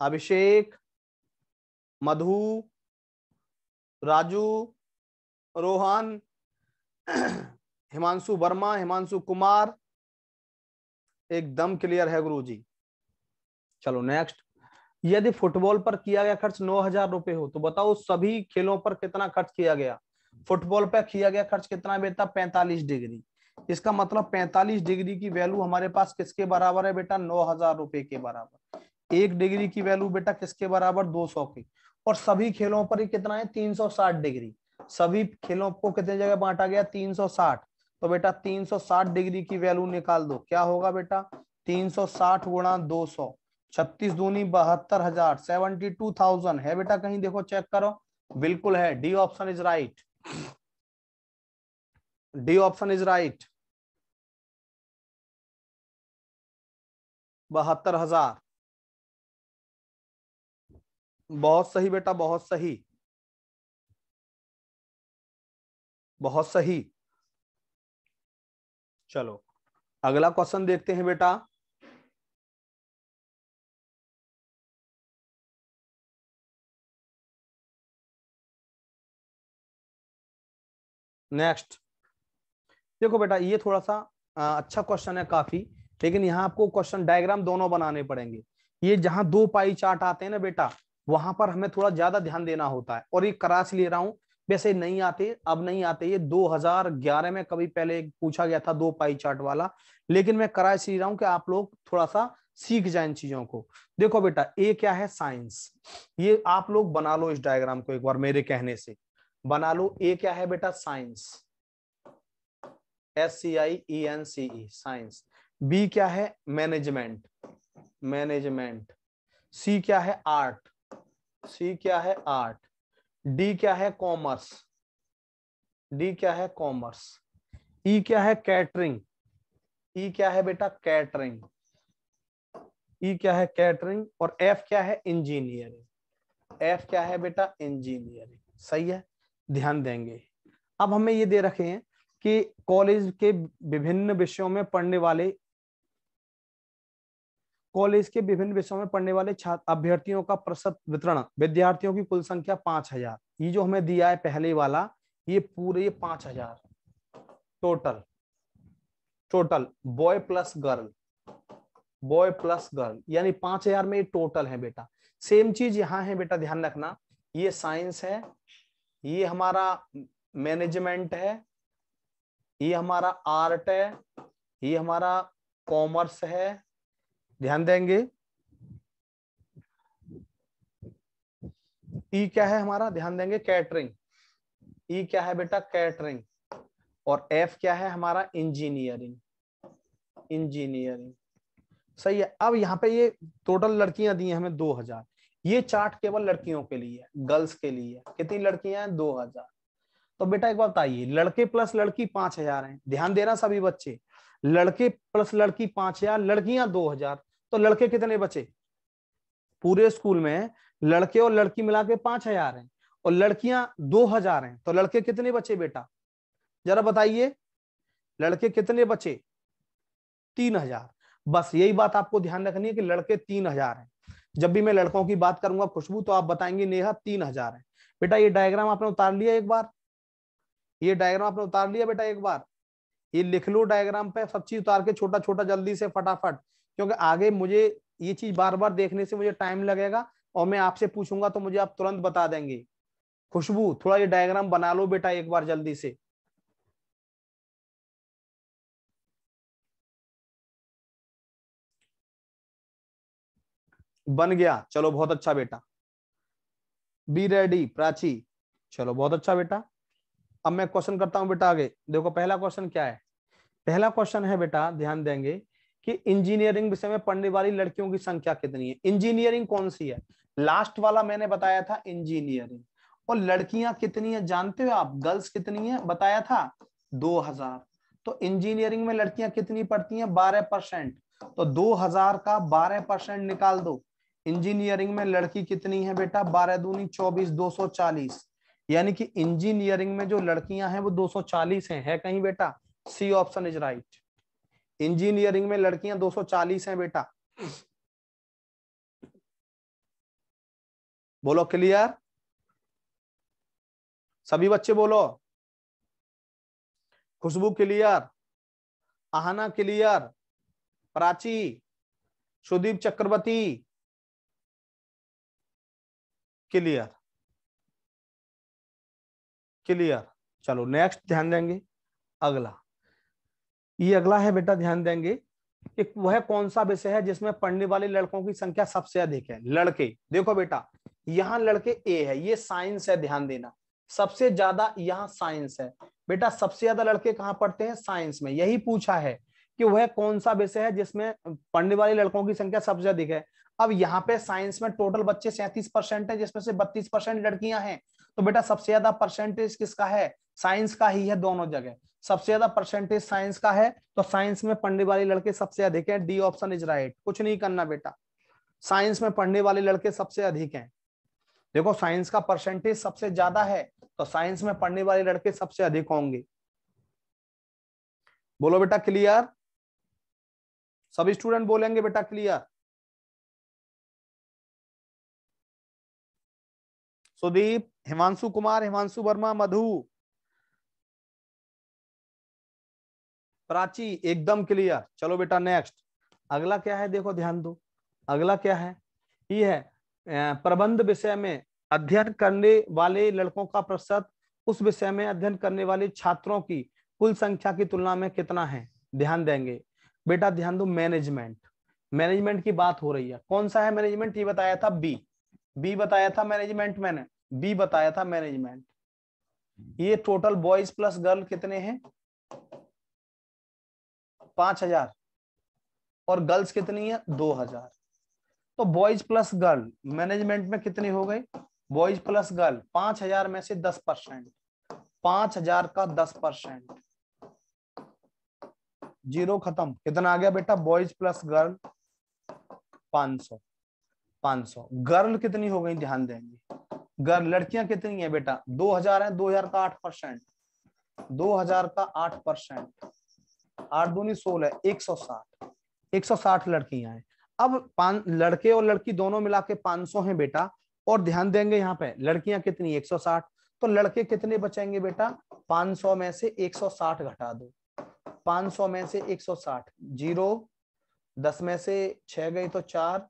अभिषेक मधु राजू रोहन हिमांशु वर्मा हिमांशु कुमार एकदम क्लियर है गुरुजी चलो नेक्स्ट यदि फुटबॉल पर किया गया खर्च नौ हजार रुपए हो तो बताओ सभी खेलों पर कितना खर्च किया गया फुटबॉल पर किया गया खर्च कितना बेटा पैंतालीस डिग्री इसका मतलब पैंतालीस डिग्री की वैल्यू हमारे पास किसके बराबर है बेटा नौ हजार रुपए के बराबर एक डिग्री की वैल्यू बेटा किसके बराबर दो सौ की और सभी खेलों पर कितना है तीन सौ साठ डिग्री सभी खेलों को कितने जगह बांटा गया तीन सौ साठ तो बेटा तीन सौ साठ डिग्री की वैल्यू निकाल दो क्या होगा बेटा तीन सौ साठ गुणा दो सौ छत्तीस दूनी बहत्तर हजार सेवेंटी टू थाउजेंड है बेटा कहीं देखो चेक करो बिल्कुल है D option is right D option is right बहत्तर हजार बहुत सही बेटा बहुत सही बहुत सही चलो अगला क्वेश्चन देखते हैं बेटा नेक्स्ट देखो बेटा ये थोड़ा सा आ, अच्छा क्वेश्चन है काफी लेकिन यहाँ आपको क्वेश्चन डायग्राम दोनों बनाने पड़ेंगे ये जहां दो पाई चार्ट आते हैं ना बेटा वहां पर हमें थोड़ा ज्यादा ध्यान देना होता है और ये क्रास ले रहा हूँ वैसे नहीं आते अब नहीं आते ये 2011 में कभी पहले पूछा गया था दो पाई चार्ट वाला लेकिन मैं करा ले रहा हूँ कि आप लोग थोड़ा सा सीख जाए इन चीजों को देखो बेटा ए क्या है साइंस ये आप लोग बना लो इस डायग्राम को एक बार मेरे कहने से बना लो ए क्या है बेटा science S C I E N C E science B क्या है मैनेजमेंट मैनेजमेंट सी क्या है आर्ट सी क्या है आर्ट डी क्या है कॉमर्स डी क्या है कॉमर्स ई e क्या है कैटरिंग ई e क्या है बेटा कैटरिंग ई e क्या है कैटरिंग और एफ क्या है इंजीनियरिंग एफ क्या है बेटा इंजीनियरिंग सही है ध्यान देंगे अब हमें ये दे रखे हैं कि कॉलेज के विभिन्न विषयों में पढ़ने वाले कॉलेज के विभिन्न विषयों में पढ़ने वाले छात्र अभ्यर्थियों का प्रसत वितरण विद्यार्थियों की कुल संख्या पांच हजार ये जो हमें दिया है पहले वाला ये पूरे ये पांच हजार total total boy plus girl boy plus girl यानी पांच हजार में ये टोटल है बेटा सेम चीज यहाँ है बेटा ध्यान रखना ये साइंस है ये हमारा मैनेजमेंट है ये हमारा आर्ट है ये हमारा कॉमर्स है ध्यान देंगे ई e क्या है हमारा ध्यान देंगे कैटरिंग ई e क्या है बेटा कैटरिंग और एफ क्या है हमारा इंजीनियरिंग इंजीनियरिंग सही है अब यहाँ पे ये टोटल लड़कियां दी हैं हमें दो हजार ये चार्ट केवल लड़कियों के लिए गर्ल्स के लिए कितनी लड़कियां हैं दो हजार तो बेटा एक बात बताइए लड़के प्लस लड़की पांच हजार है ध्यान देना सभी बच्चे लड़के प्लस लड़की पांच हजार लड़कियां दो हजार तो लड़के कितने बचे पूरे स्कूल में लड़के और लड़की मिला के पांच हजार है और लड़कियां दो हजार है तो लड़के कितने बचे बेटा जरा बताइए लड़के कितने बचे तीन हजार बस यही बात आपको ध्यान रखनी है कि लड़के तीन हजार है जब भी मैं लड़कों की बात करूंगा खुशबू तो आप बताएंगे नेहा तीन हजार है बेटा ये डायग्राम आपने उतार लिया एक बार ये डायग्राम आपने उतार लिया बेटा एक बार ये लिख लो डायग्राम पे सब चीज उतार के छोटा छोटा जल्दी से फटाफट क्योंकि आगे मुझे ये चीज बार बार देखने से मुझे टाइम लगेगा और मैं आपसे पूछूंगा तो मुझे आप तुरंत बता देंगे खुशबू थोड़ा ये डायग्राम बना लो बेटा एक बार जल्दी से बन गया चलो बहुत अच्छा बेटा बी रेडी प्राची चलो बहुत अच्छा बेटा अब मैं क्वेश्चन करता हूं बेटा आगे देखो पहला क्वेश्चन क्या है पहला क्वेश्चन है बेटा ध्यान देंगे कि इंजीनियरिंग विषय में पढ़ने वाली लड़कियों की संख्या कितनी है इंजीनियरिंग कौन सी है लास्ट वाला मैंने बताया था इंजीनियरिंग और लड़कियां कितनी है जानते हो आप गर्ल्स कितनी है बताया था 2000 तो इंजीनियरिंग में लड़कियां कितनी पढ़ती हैं 12 परसेंट तो 2000 का 12 परसेंट निकाल दो इंजीनियरिंग में लड़की कितनी है बेटा बारह दूनी चौबीस दो सौ चालीस यानी कि इंजीनियरिंग में जो लड़कियां हैं वो दो सौ चालीस है कहीं बेटा C option is right engineering में लड़कियां दो चालीस है बेटा बोलो क्लियर सभी बच्चे बोलो Khushboo clear Ahana clear Prachi Sudeep Chakraborty clear clear चलो नेक्स्ट ध्यान देंगे अगला ये अगला है बेटा ध्यान देंगे कि वह कौन सा विषय है जिसमें पढ़ने वाले लड़कों की संख्या सबसे अधिक है लड़के देखो बेटा यहाँ लड़के ए है ये साइंस है ध्यान देना सबसे ज्यादा यहाँ साइंस है बेटा सबसे ज्यादा लड़के कहाँ पढ़ते हैं साइंस में यही पूछा है कि वह कौन सा विषय है जिसमें पढ़ने वाले लड़कों की संख्या सबसे अधिक है अब यहाँ पे साइंस में टोटल बच्चे सैंतीस परसेंट है जिसमें से बत्तीस परसेंट लड़कियां हैं तो बेटा सबसे ज्यादा परसेंटेज किसका है साइंस का ही है दोनों जगह सबसे ज्यादा परसेंटेज साइंस का है तो साइंस में पढ़ने वाले लड़के सबसे अधिक है डी ऑप्शन इज राइट कुछ नहीं करना बेटा साइंस में पढ़ने वाले लड़के सबसे अधिक है देखो साइंस का परसेंटेज सबसे ज्यादा है तो साइंस में पढ़ने वाले लड़के सबसे अधिक होंगे बोलो बेटा क्लियर सभी स्टूडेंट बोलेंगे बेटा क्लियर सुदीप हिमांशु कुमार हिमांशु वर्मा मधु प्राची एकदम क्लियर चलो बेटा नेक्स्ट अगला क्या है देखो ध्यान दो अगला क्या है ये है प्रबंध विषय में अध्ययन करने वाले लड़कों का प्रतिशत उस विषय में अध्ययन करने वाले छात्रों की कुल संख्या की तुलना में कितना है ध्यान देंगे बेटा ध्यान दो मैनेजमेंट मैनेजमेंट की बात हो रही है कौन सा है मैनेजमेंट ये बताया था बी बी बताया था मैनेजमेंट मैंने बी बताया था मैनेजमेंट ये टोटल बॉयज प्लस गर्ल कितने हैं पांच हजार और गर्ल्स कितनी है दो हजार तो बॉयज प्लस गर्ल मैनेजमेंट में कितने हो गए बॉयज प्लस गर्ल पांच हजार में से दस परसेंट पांच हजार का दस परसेंट जीरो खत्म कितना आ गया बेटा बॉयज प्लस गर्ल पांच सौ पांच सौ गर्ल कितनी हो गई ध्यान देंगे लड़कियां कितनी है बेटा दो हजार है दो हजार का आठ परसेंट दो हजार का आठ परसेंट आठ दूनी सोलह एक सौ साठ एक सौ साठ लड़कियां हैं अब लड़के और लड़की दोनों मिला के पांच सौ है बेटा और ध्यान देंगे यहाँ पे लड़कियां कितनी एक सौ साठ तो लड़के कितने बचेंगे बेटा 500 में से 160 घटा दो 500 में से 160 जीरो दस में से छह गई तो चार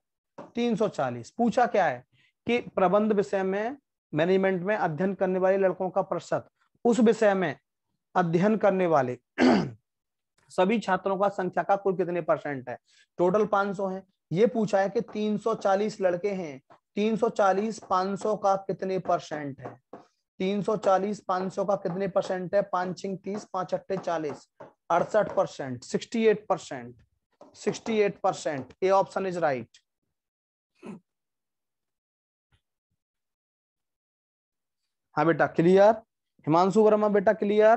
340 पूछा क्या है कि प्रबंध विषय में मैनेजमेंट में अध्ययन करने वाले लड़कों का प्रतिशत उस विषय में अध्ययन करने वाले सभी छात्रों का संख्या का कुल कितने परसेंट है टोटल 500 है ये पूछा है कि 340 लड़के हैं 340 500 का कितने परसेंट है 340 500 का कितने परसेंट है पांच छिंग तीस पांच अट्ठे चालीस अड़सठ percent sixty eight percent sixty eight percent A option is right हाँ बेटा क्लियर हिमांशु वर्मा बेटा क्लियर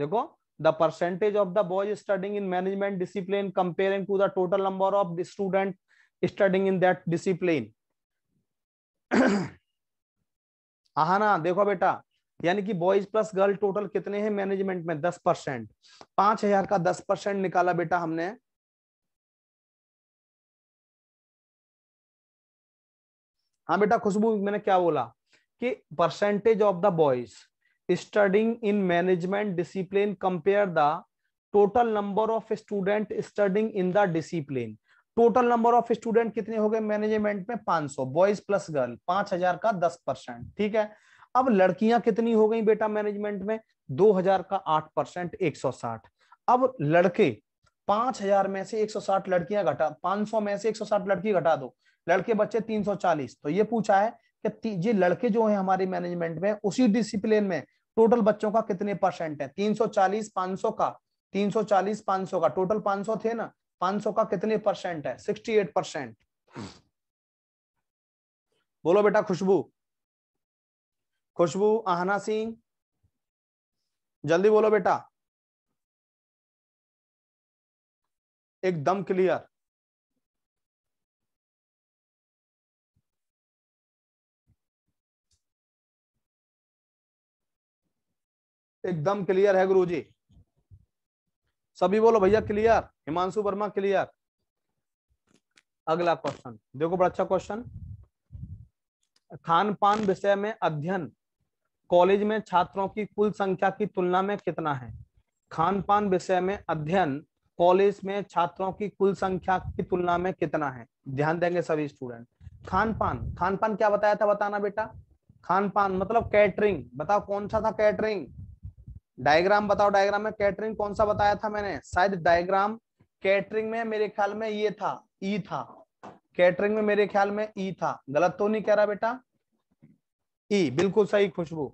देखो the percentage of the boys studying in management discipline comparing to the total number of student studying in that discipline हा ना देखो बेटा यानी कि बॉयज प्लस गर्ल टोटल कितने हैं मैनेजमेंट में दस परसेंट पांच हजार का दस परसेंट निकाला बेटा हमने हाँ बेटा खुशबू मैंने क्या बोला कि percentage of the boys studying in management discipline compare the total number of student studying in the discipline total number of student कितने हो गए मैनेजमेंट में 500 बॉयज प्लस गर्ल 5000 का 10 परसेंट ठीक है अब लड़कियां कितनी हो गई बेटा मैनेजमेंट में 2000 का 8 परसेंट एक अब लड़के 5000 में से 160 लड़कियां घटा 500 में से 160 लड़की घटा दो लड़के बच्चे 340 तो ये पूछा है कि ये लड़के जो है हमारे मैनेजमेंट में उसी डिसिप्लिन में टोटल बच्चों का कितने परसेंट है 340 500 का 340 500 का टोटल 500 थे ना 500 का कितने परसेंट है 68 परसेंट बोलो बेटा खुशबू खुशबू आहना सिंह जल्दी बोलो बेटा एकदम क्लियर एकदम क्लियर है गुरु जी सभी बोलो भैया क्लियर हिमांशु वर्मा क्लियर अगला क्वेश्चन देखो बड़ा अच्छा क्वेश्चन खान पान विषय में अध्ययन कॉलेज में छात्रों की कुल संख्या की तुलना में कितना है खान पान विषय में अध्ययन कॉलेज में छात्रों की कुल संख्या की तुलना में कितना है ध्यान देंगे सभी स्टूडेंट खान पान खान पान क्या बताया था बताना बेटा खान पान मतलब कैटरिंग बताओ कौन सा था कैटरिंग डायग्राम बताओ डायग्राम में कैटरिंग कौन सा बताया था मैंने शायद डायग्राम कैटरिंग में मेरे ख्याल में ये था ई था कैटरिंग में मेरे ख्याल में ई था गलत तो नहीं कह रहा बेटा ई बिल्कुल सही खुशबू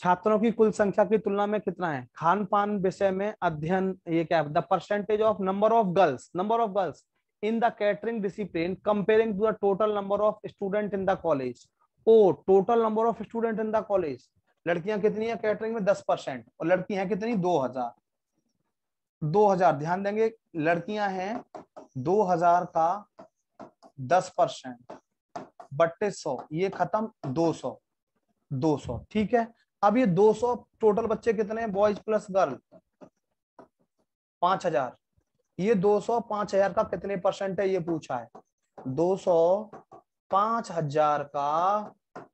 छात्रों की कुल संख्या की तुलना में कितना है खान पान विषय में अध्ययन ये क्या है the percentage of number of girls number of girls in the catering discipline comparing to the total number of student in the college oh total number of student in the college लड़कियां कितनी है catering में दस percent और लड़की हैं कितनी दो हजार दो हजार ध्यान देंगे लड़कियां हैं दो हजार का दस परसेंट बट्टे सौ ये खत्म दो सौ दो सौ ठीक है अब ये दो सौ टोटल बच्चे कितने हैं बॉयज प्लस गर्ल पांच हजार ये दो सौ पांच हजार का कितने परसेंट है ये पूछा है दो सौ पांच हजार का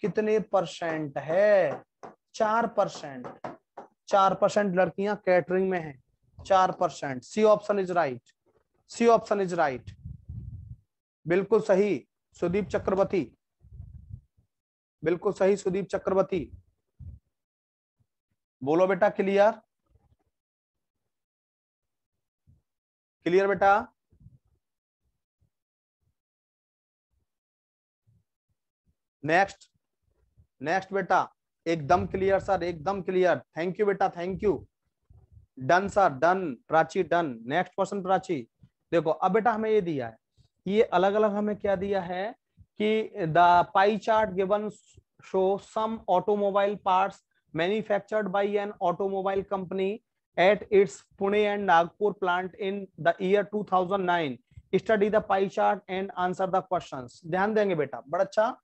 कितने परसेंट है चार परसेंट चार परसेंट लड़कियां कैटरिंग में हैं चार percent C option is right C option is right बिल्कुल सही सुदीप चक्रवर्ती बिल्कुल सही सुदीप चक्रवर्ती बोलो बेटा क्लियर क्लियर बेटा नेक्स्ट नेक्स्ट बेटा एकदम क्लियर सर एकदम क्लियर थैंक यू बेटा thank you done sir done Prachi done next question Prachi देखो अब बेटा हमें ये दिया है ये अलग अलग हमें क्या दिया है कि the pie chart given show some automobile parts manufactured by an automobile company at its Pune and Nagpur plant in the year 2009. Study the pie chart and answer the questions ध्यान देंगे बेटा बड़ा अच्छा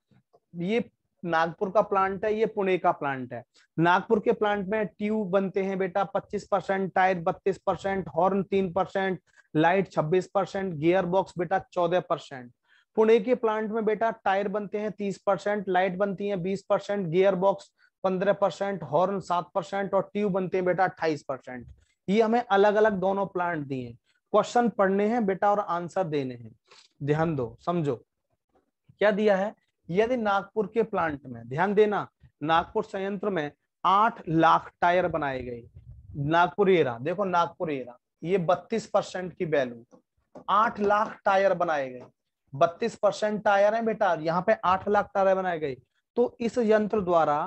ये नागपुर का प्लांट है ये पुणे का प्लांट है नागपुर के प्लांट में ट्यूब बनते हैं बेटा 25 percent tyre 32 percent horn 3 percent light 26 percent gear box बेटा 14 परसेंट पुणे के प्लांट में बेटा टायर बनते हैं 30 परसेंट लाइट बनती है 20 परसेंट गियर बॉक्स पंद्रह परसेंट हॉर्न सात परसेंट और ट्यूब बनते हैं बेटा अट्ठाईस परसेंट ये हमें अलग अलग दोनों प्लांट दिए क्वेश्चन पढ़ने हैं बेटा और आंसर देने हैं ध्यान दो समझो क्या दिया है यदि नागपुर के प्लांट में ध्यान देना नागपुर संयंत्र में आठ लाख टायर बनाए गए नागपुर एरा देखो नागपुर एरा ये बत्तीस परसेंट की वैल्यू आठ लाख टायर बनाए गए बत्तीस परसेंट टायर है बेटा यहाँ पे आठ लाख टायर बनाए गए तो इस यंत्र द्वारा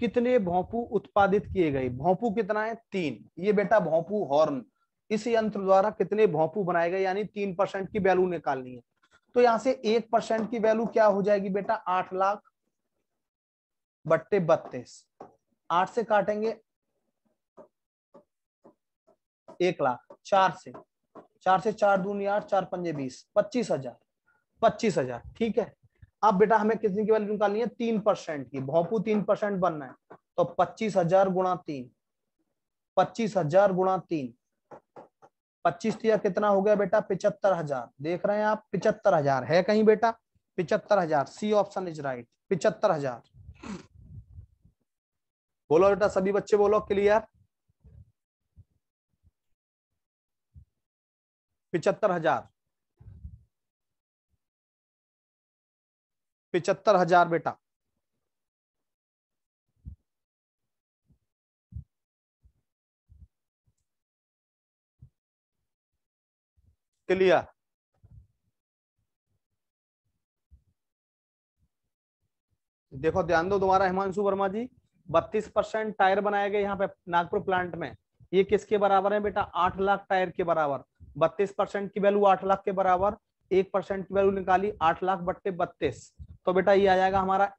कितने भोंपू उत्पादित किए गए भोंपू कितना है तीन ये बेटा भोंपू हॉर्न इस यंत्र द्वारा कितने भोंपू बनाए गए यानी तीन परसेंट की वैल्यू निकालनी है तो यहां से एक परसेंट की वैल्यू क्या हो जाएगी बेटा आठ लाख बट्टे बत्तीस आठ से काटेंगे एक लाख चार से चार से चार दून आठ चार पंजे बीस पच्चीस हजार पच्चीस हजार ठीक है अब बेटा हमें कितनी की वैल्यू निकालनी है तीन परसेंट की भौपू तीन परसेंट बनना है तो पच्चीस हजार गुणा तीन पच्चीस हजार गुणा तीन पच्चीस तीस तो कितना हो गया बेटा पिचहत्तर हजार देख रहे हैं आप पिचहत्तर हजार है कहीं बेटा पिचहत्तर हजार सी ऑप्शन इज राइट पिचहत्तर हजार बोलो बेटा सभी बच्चे बोलो क्लियर पिचहत्तर हजार पिचहत्तर हजार बेटा क्लियर देखो ध्यान दो दोबारा हिमांशु वर्मा जी बत्तीस परसेंट टायर बनाए गए यहाँ पे नागपुर प्लांट में ये किसके बराबर है बेटा आठ लाख टायर के बराबर बत्तीस परसेंट की वैल्यू आठ लाख के बराबर एक परसेंट की वैल्यू निकाली आठ लाख बट्टे बत्तीस तो बेटा ये आ जाएगा हमारा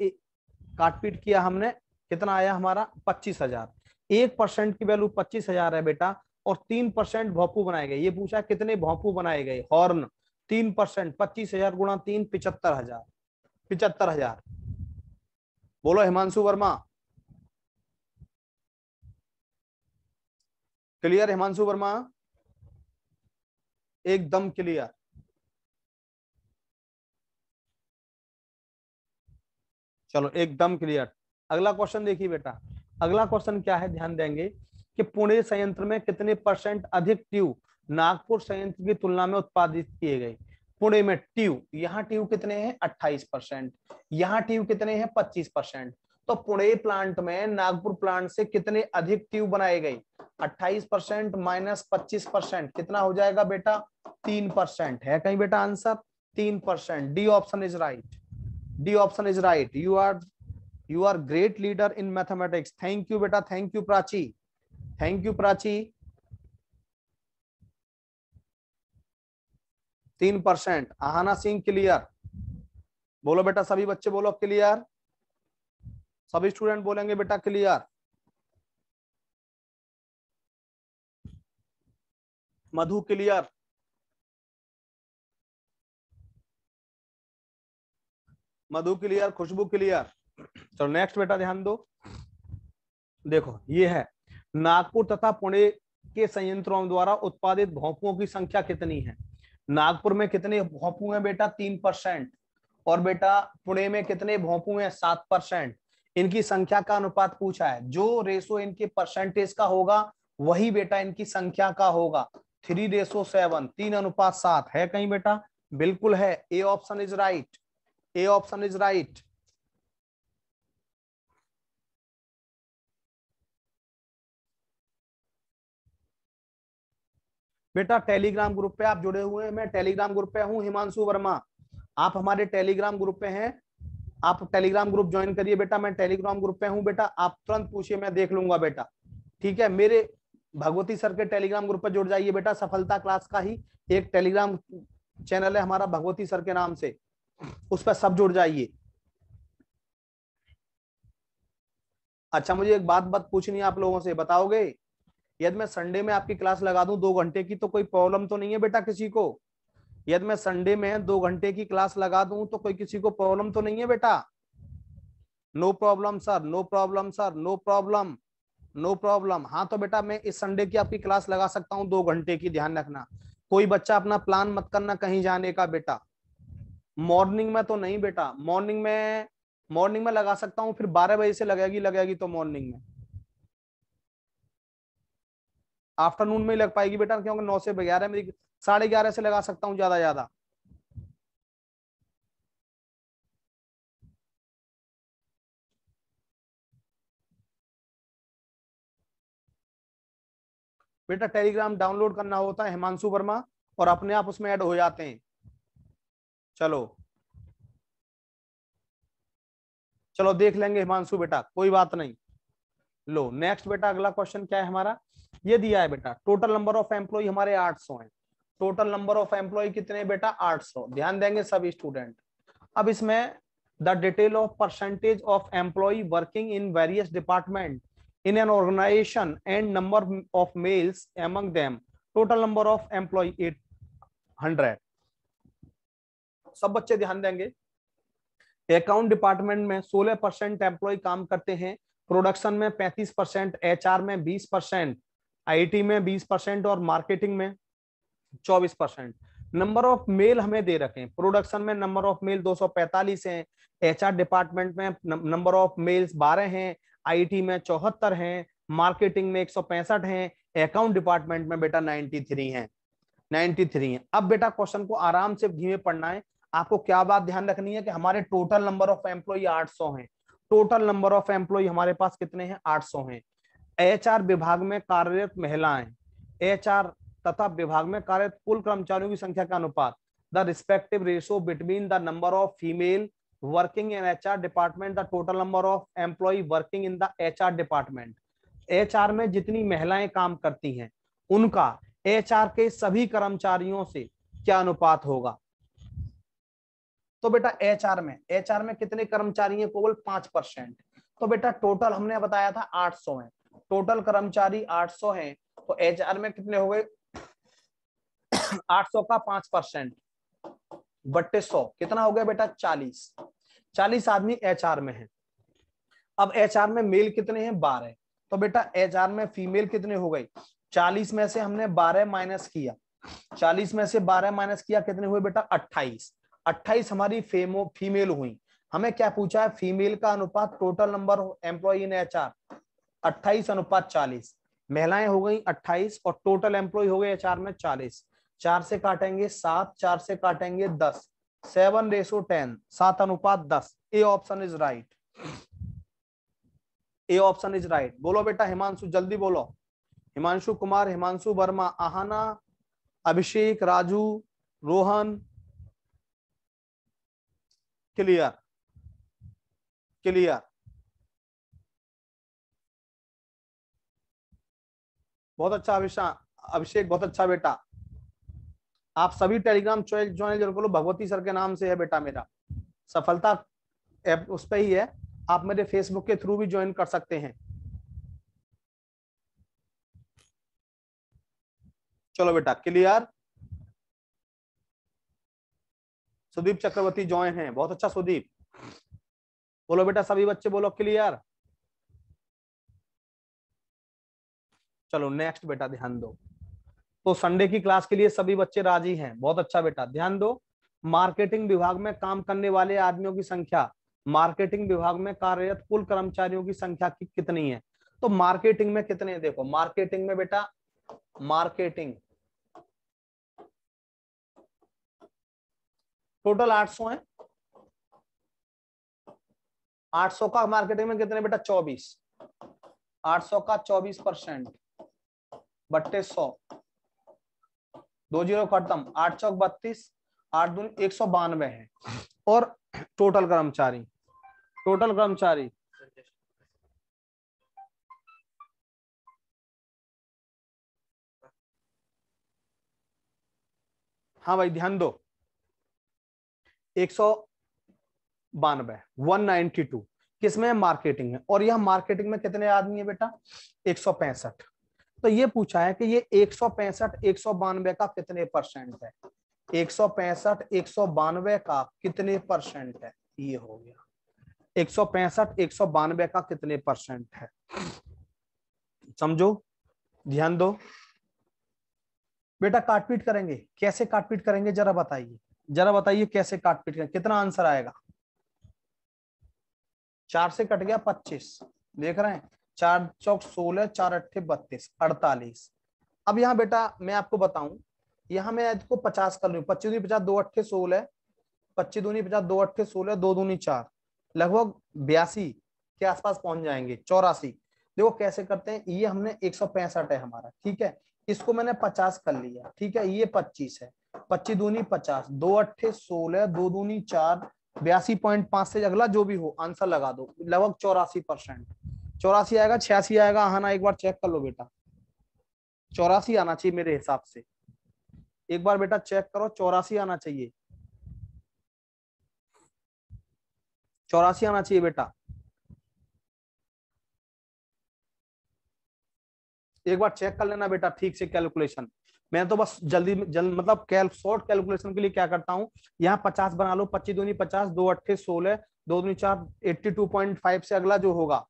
काटपीट किया हमने कितना आया हमारा पच्चीस हजार एक परसेंट की वैल्यू पच्चीस हजार है बेटा और तीन परसेंट भोपू बनाए गए ये पूछा कितने भोपू बनाए गए हॉर्न तीन परसेंट पच्चीस हजार गुणा तीन पिचहत्तर हजार पिचहत्तर हजार बोलो हिमांशु वर्मा क्लियर हिमांशु वर्मा एकदम क्लियर चलो एकदम क्लियर अगला क्वेश्चन देखिए बेटा अगला क्वेश्चन क्या है ध्यान देंगे कि पुणे संयंत्र में कितने परसेंट अधिक ट्यू नागपुर संयंत्र की तुलना में उत्पादित किए गए पुणे में ट्यू यहाँ ट्यू कितने हैं अट्ठाईस परसेंट यहाँ ट्यू कितने हैं पच्चीस परसेंट तो पुणे प्लांट में नागपुर प्लांट से कितने अधिक ट्यू बनाए गए अट्ठाईस परसेंट माइनस पच्चीस परसेंट कितना हो जाएगा बेटा तीन परसेंट है कहीं बेटा आंसर तीन percent D option is right D option is right you are you are great leader in mathematics thank you बेटा thank you Prachi thank you Prachi तीन परसेंट आहाना सिंह क्लियर बोलो बेटा सभी बच्चे बोलो क्लियर सभी स्टूडेंट बोलेंगे बेटा clear Madhu clear Madhu clear Khushboo clear चलो नेक्स्ट बेटा ध्यान दो देखो ये है नागपुर तथा पुणे के संयंत्रों द्वारा उत्पादित भौंपुओं की संख्या कितनी है नागपुर में कितने भौंपू हैं बेटा तीन परसेंट और बेटा पुणे में कितने भौंपू हैं सात परसेंट इनकी संख्या का अनुपात पूछा है जो रेशो इनके परसेंटेज का होगा वही बेटा इनकी संख्या का होगा थ्री रेशो सेवन तीन अनुपात सात है कहीं बेटा बिल्कुल है A option is right A option is right बेटा टेलीग्राम ग्रुप पे आप जुड़े हुए हैं मैं टेलीग्राम ग्रुप पे हूँ हिमांशु वर्मा आप हमारे टेलीग्राम ग्रुप पे हैं आप टेलीग्राम ग्रुप ज्वाइन करिए बेटा मैं टेलीग्राम ग्रुप पे हूँ बेटा आप तुरंत पूछिए मैं देख लूंगा बेटा ठीक है मेरे भगवती सर के टेलीग्राम ग्रुप पर जुड़ जाइए बेटा सफलता क्लास का ही एक टेलीग्राम चैनल है हमारा भगवती सर के नाम से उस पर सब जुड़ जाइए अच्छा मुझे एक बात बात पूछनी है आप लोगों से बताओगे यदि मैं संडे में आपकी क्लास लगा दूं दो घंटे की तो कोई प्रॉब्लम तो नहीं है बेटा किसी को यदि मैं संडे में दो घंटे की क्लास लगा दूं तो कोई किसी को प्रॉब्लम तो नहीं है बेटा no problem sir no problem sir no problem no problem हाँ तो बेटा मैं इस संडे की आपकी क्लास लगा सकता हूँ दो घंटे की ध्यान रखना कोई बच्चा अपना प्लान मत करना कहीं जाने का बेटा मॉर्निंग में तो नहीं बेटा मॉर्निंग में मॉर्निंग में लगा सकता हूँ फिर बारह बजे से लगेगी लगेगी तो मॉर्निंग में आफ्टरनून में ही लग पाएगी बेटा क्योंकि नौ से ग्यारह मेरी साढ़े ग्यारह से लगा सकता हूँ ज्यादा ज्यादा बेटा टेलीग्राम डाउनलोड करना होता है हिमांशु वर्मा और अपने आप उसमें ऐड हो जाते हैं चलो चलो देख लेंगे हिमांशु बेटा कोई बात नहीं लो नेक्स्ट बेटा अगला क्वेश्चन क्या है हमारा ये दिया है बेटा टोटल नंबर ऑफ एम्प्लॉय हमारे 800 हैं टोटल नंबर ऑफ एम्प्लॉय कितने बेटा 800 ध्यान देंगे सब स्टूडेंट अब इसमें the detail of percentage of employ working in various department an organization and number of males among them total number of employ eight hundred सब बच्चे ध्यान देंगे अकाउंट डिपार्टमेंट में 16 परसेंट एम्प्लॉय काम करते हैं प्रोडक्शन में 35 परसेंट एच में 20 परसेंट आईटी में 20 परसेंट और मार्केटिंग में 24 परसेंट नंबर ऑफ मेल हमें दे हैं प्रोडक्शन में नंबर ऑफ मेल 245 हैं एचआर डिपार्टमेंट में नंबर ऑफ मेल्स 12 हैं आईटी में चौहत्तर हैं मार्केटिंग में एक हैं अकाउंट डिपार्टमेंट में बेटा 93 नाइन्टी थ्री है अब बेटा क्वेश्चन को आराम से धीमे पढ़ना है आपको क्या बात ध्यान रखनी है कि हमारे टोटल नंबर ऑफ एम्प्लॉय 800 हैं टोटल नंबर ऑफ एम्प्लॉय हमारे पास कितने हैं 800 हैं एचआर विभाग में कार्यरत महिलाएं एचआर तथा विभाग में कार्यरत कुल कर्मचारियों की संख्या का अनुपात the respective ratio between the number of female working in HR department the total number of employ working in the HR department HR में जितनी महिलाएं काम करती हैं उनका आर के सभी कर्मचारियों से क्या अनुपात होगा तो बेटा आर में आर में कितने कर्मचारी हैं केवल पांच परसेंट तो बेटा टोटल हमने बताया था आठ सौ है टोटल कर्मचारी 800 हैं तो एचआर में कितने हो गए 800 का पांच परसेंट बट्टे सौ कितना हो गया बेटा 40 40 आदमी एचआर में है अब एचआर में मेल कितने हैं 12 तो बेटा एचआर में फीमेल कितने हो गई 40 में से हमने 12 माइनस किया 40 में से 12 माइनस किया कितने हुए बेटा 28 28 हमारी फेमो फीमेल हुई हमें क्या पूछा है फीमेल का अनुपात total number employ in HR अट्ठाईस अनुपात चालीस महिलाएं हो गई अट्ठाईस और टोटल एम्प्लॉय हो गए एच में चालीस चार से काटेंगे सात चार से काटेंगे दस सेवन रेसो टेन सात अनुपात दस A option is right A option is right बोलो बेटा हिमांशु जल्दी बोलो हिमांशु कुमार हिमांशु वर्मा आहाना अभिषेक राजू रोहन क्लियर क्लियर बहुत अच्छा अभिषा अभिषेक बहुत अच्छा बेटा आप सभी टेलीग्राम चैनल बोलो भगवती सर के नाम से है बेटा मेरा सफलता ऐप उस पर ही है आप मेरे फेसबुक के थ्रू भी ज्वाइन कर सकते हैं चलो बेटा क्लियर सुदीप चक्रवर्ती ज्वाइन है बहुत अच्छा सुदीप बोलो बेटा सभी बच्चे बोलो क्लियर चलो नेक्स्ट बेटा ध्यान दो तो संडे की क्लास के लिए सभी बच्चे राजी हैं बहुत अच्छा बेटा ध्यान दो मार्केटिंग विभाग में काम करने वाले आदमियों की संख्या मार्केटिंग विभाग में कार्यरत कुल कर्मचारियों की संख्या की कितनी है तो मार्केटिंग में कितने है? देखो मार्केटिंग में बेटा मार्केटिंग टोटल 800 सौ है 800 का मार्केटिंग में कितने बेटा 24 800 का 24 परसेंट बट्टे सौ दो जीरो खत्म आठ चौक बत्तीस आठ दून एक सौ बानवे है और टोटल कर्मचारी टोटल कर्मचारी हाँ भाई ध्यान दो एक सौ बानवे वन नाइनटी टू किसमें मार्केटिंग है और यह मार्केटिंग में कितने आदमी है बेटा एक सौ पैंसठ तो ये पूछा है कि ये एक सौ पैंसठ एक सौ बानवे का कितने परसेंट है एक सौ पैंसठ एक सौ बानवे का कितने परसेंट है ये हो गया एक सौ पैंसठ एक सौ बानवे का कितने परसेंट है समझो ध्यान दो बेटा काटपीट करेंगे कैसे काटपीट करेंगे जरा बताइए जरा बताइए कैसे काटपीट करेंगे कितना आंसर आएगा चार से कट गया पच्चीस देख रहे हैं चार चौक सोलह चार अट्ठे बत्तीस अड़तालीस अब यहाँ बेटा मैं आपको बताऊं यहाँ मैं इसको पचास कर लू पच्चीस दूनी पचास दो अट्ठे सोलह पच्चीस दूनी पचास दो अट्ठे सोलह दो दूनी चार लगभग बयासी के आसपास पहुंच जाएंगे चौरासी देखो कैसे करते हैं ये हमने एक सौ पैंसठ है हमारा ठीक है इसको मैंने पचास कर लिया ठीक है ये पच्चीस है पच्चीस दूनी पचास दो अट्ठे सोलह दो दूनी चार बयासी पॉइंट पांच से अगला जो भी हो आंसर लगा दो लगभग चौरासी परसेंट चौरासी आएगा छियासी आएगा आना एक बार चेक कर लो बेटा चौरासी आना चाहिए मेरे हिसाब से एक बार बेटा चेक करो चौरासी आना चाहिए चौरासी आना चाहिए बेटा एक बार चेक कर लेना बेटा ठीक से कैलकुलेशन मैं तो बस जल्दी जल्द मतलब कैल शॉर्ट कैलकुलेशन के लिए क्या करता हूँ यहाँ पचास बना लो पच्चीस दूनी पचास दो अट्ठे सोलह दो दूनी चार एट्टी टू पॉइंट फाइव से अगला जो होगा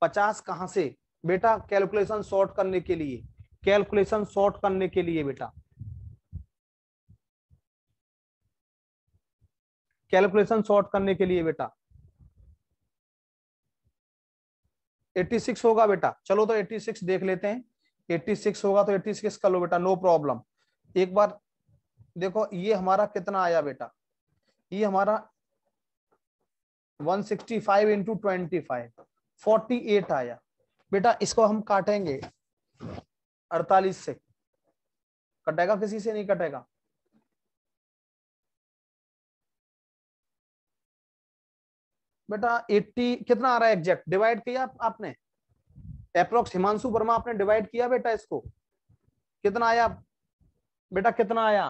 पचास कहां से बेटा कैलकुलेशन शॉर्ट करने के लिए कैलकुलेशन शॉर्ट करने के लिए बेटा कैलकुलेशन शॉर्ट करने के लिए बेटा 86 होगा बेटा चलो तो 86 देख लेते हैं 86 होगा तो 86 कर लो बेटा नो प्रॉब्लम एक बार देखो ये हमारा कितना आया बेटा ये हमारा 165 sixty five into twenty forty eight आया बेटा इसको हम काटेंगे अड़तालीस से कटेगा किसी से नहीं कटेगा बेटा 80 कितना आ रहा है एग्जैक्ट डिवाइड किया आपने अप्रोक्स हिमांशु वर्मा आपने डिवाइड किया बेटा इसको कितना आया बेटा कितना आया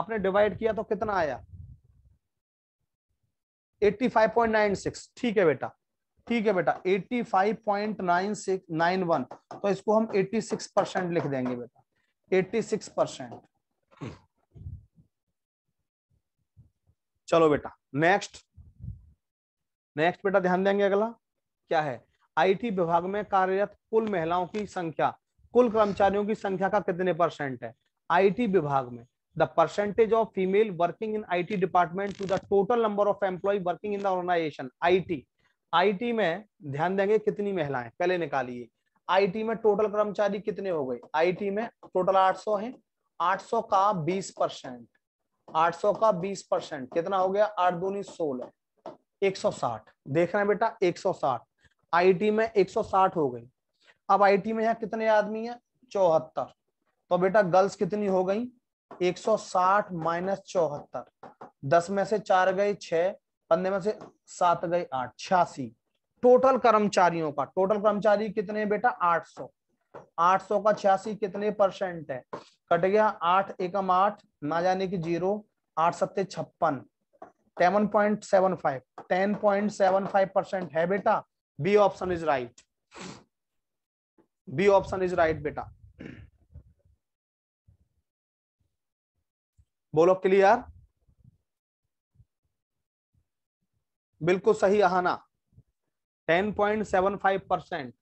आपने डिवाइड किया तो कितना आया 85.96 ठीक है बेटा ठीक है बेटा 85.9691 तो इसको हम 86 परसेंट लिख देंगे बेटा 86 परसेंट चलो बेटा नेक्स्ट नेक्स्ट बेटा ध्यान देंगे अगला क्या है आईटी विभाग में कार्यरत कुल महिलाओं की संख्या कुल कर्मचारियों की संख्या का कितने परसेंट है आईटी विभाग में the percentage of female working in IT department to the total number of employee working in the organization IT IT में ध्यान देंगे कितनी महिलाएं पहले निकालिए आईटी में टोटल कर्मचारी कितने हो गए आईटी में टोटल 800 है 800 का 20 परसेंट आठ का 20 परसेंट कितना हो गया आठ दूनी सोलह एक सौ साठ देख रहे हैं बेटा 160 आईटी में 160 हो गई अब आईटी में यहाँ कितने आदमी है चौहत्तर तो बेटा गर्ल्स कितनी हो गई 160 माइनस चौहत्तर दस में से चार गए छह पंद्रह में से सात गए आठ छियासी टोटल कर्मचारियों का टोटल कर्मचारी कितने बेटा आठ सौ आठ सौ का छियासी कितने परसेंट है कट गया आठ एकम आठ ना जाने की जीरो आठ सत्ते छप्पन ten point seven five ten point seven five percent है बेटा B option is right B option is right बेटा बोलो क्लियर बिल्कुल सही आहाना 10.75 परसेंट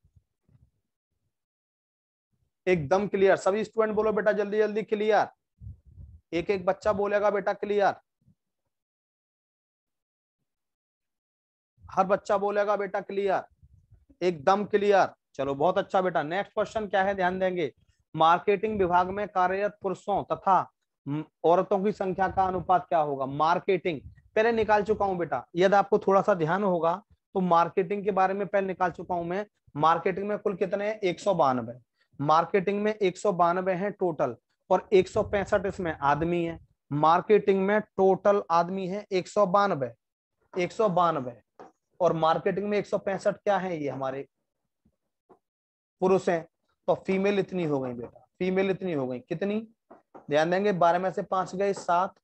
एकदम क्लियर सभी स्टूडेंट बोलो बेटा जल्दी जल्दी क्लियर एक एक बच्चा बोलेगा बेटा क्लियर हर बच्चा बोलेगा बेटा क्लियर एकदम क्लियर चलो बहुत अच्छा बेटा नेक्स्ट क्वेश्चन क्या है ध्यान देंगे मार्केटिंग विभाग में कार्यरत पुरुषों तथा औरतों की संख्या का अनुपात क्या होगा मार्केटिंग पहले निकाल चुका हूं बेटा यदि आपको थोड़ा सा ध्यान होगा तो मार्केटिंग के बारे में पहले निकाल चुका हूं मैं मार्केटिंग में कुल कितने एक सौ बानवे मार्केटिंग में एक सौ है टोटल और एक सौ पैंसठ इसमें आदमी है मार्केटिंग में टोटल आदमी है एक सौ बानवे एक सौ बानवे और मार्केटिंग में एक सौ पैंसठ क्या है ये हमारे पुरुष हैं तो फीमेल इतनी हो गई बेटा फीमेल इतनी हो गई कितनी ध्यान देंगे बारह में से पांच गए सात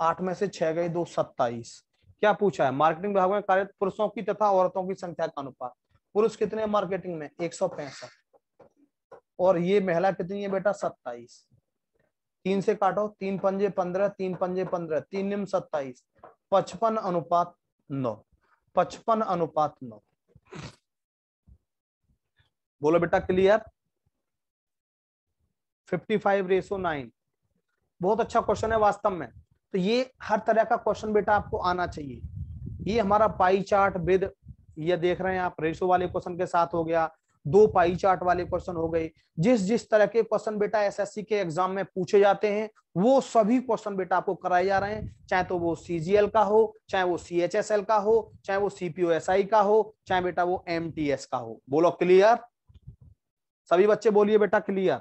आठ में से छह गई दो सत्ताईस क्या पूछा है मार्केटिंग विभाग में कार्य पुरुषों की तथा औरतों की संख्या का अनुपात पुरुष कितने मार्केटिंग में एक सौ पैंसठ और ये महिला कितनी है बेटा सत्ताईस तीन से काटो तीन पंजे पंद्रह तीन पंजे पंद्रह तीन निम सत्ताईस पचपन अनुपात नौ पचपन अनुपात नौ बोलो बेटा clear fifty five ratio nine बहुत अच्छा क्वेश्चन है वास्तव में तो ये हर तरह का क्वेश्चन बेटा आपको आना चाहिए ये हमारा पाई चार्ट विद ये देख रहे हैं आप रेशो वाले क्वेश्चन के साथ हो गया दो पाई चार्ट वाले क्वेश्चन हो गए जिस जिस तरह के क्वेश्चन बेटा एसएससी के एग्जाम में पूछे जाते हैं वो सभी क्वेश्चन बेटा आपको कराए जा रहे हैं चाहे तो वो सीजीएल का हो चाहे वो सीएचएसएल का हो चाहे वो सीपीओएसआई का हो चाहे बेटा वो एमटीएस का हो बोलो क्लियर सभी बच्चे बोलिए बेटा क्लियर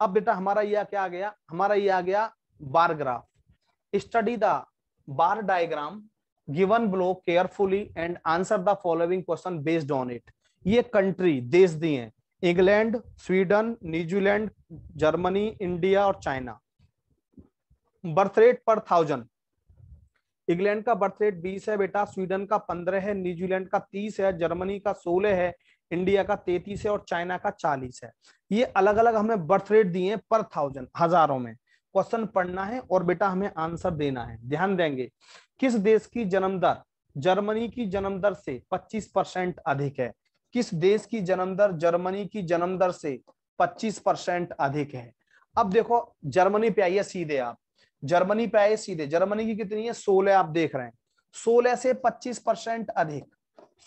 अब बेटा हमारा ये क्या आ गया हमारा ये आ गया bar graph study the bar diagram given below carefully and answer the following question based on it ये कंट्री देश दिए हैं England Sweden New Zealand Germany India और China birth rate per thousand England का बर्थ रेट बीस है बेटा स्वीडन का पंद्रह है न्यूजीलैंड का तीस है जर्मनी का सोलह है इंडिया का तैतीस है और चाइना का चालीस है ये अलग अलग हमें बर्थ रेट दिए पर थाउजेंड हजारों में क्वेश्चन पढ़ना है और बेटा हमें आंसर देना है ध्यान देंगे किस देश की जन्म दर जर्मनी की जन्म दर से 25 परसेंट अधिक है किस देश की जन्म दर जर्मनी की जन्म दर से 25 परसेंट अधिक है अब देखो जर्मनी पे आइए सीधे आप जर्मनी पे आइए सीधे जर्मनी की कितनी है सोलह आप देख रहे हैं सोलह से पच्चीस परसेंट अधिक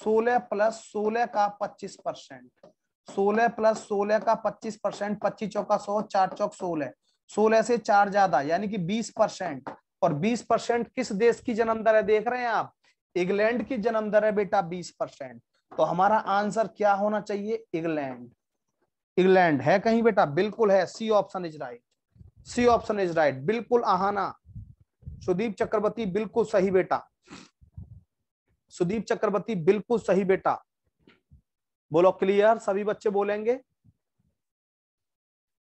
सोलह प्लस सोलह का पच्चीस परसेंट सोलह प्लस सोलह का पच्चीस परसेंट पच्चीस चौका सौ चार चौक सोलह सोलह से चार ज्यादा यानी कि बीस परसेंट और बीस परसेंट किस देश की जन्म दर है देख रहे हैं आप इंग्लैंड की जन्म दर है बेटा बीस परसेंट तो हमारा आंसर क्या होना चाहिए इंग्लैंड इंग्लैंड है कहीं बेटा बिल्कुल है C option is right C option is right बिल्कुल आहाना सुदीप चक्रवर्ती बिल्कुल सही बेटा सुदीप चक्रवर्ती बिल्कुल सही बेटा बोलो क्लियर सभी बच्चे बोलेंगे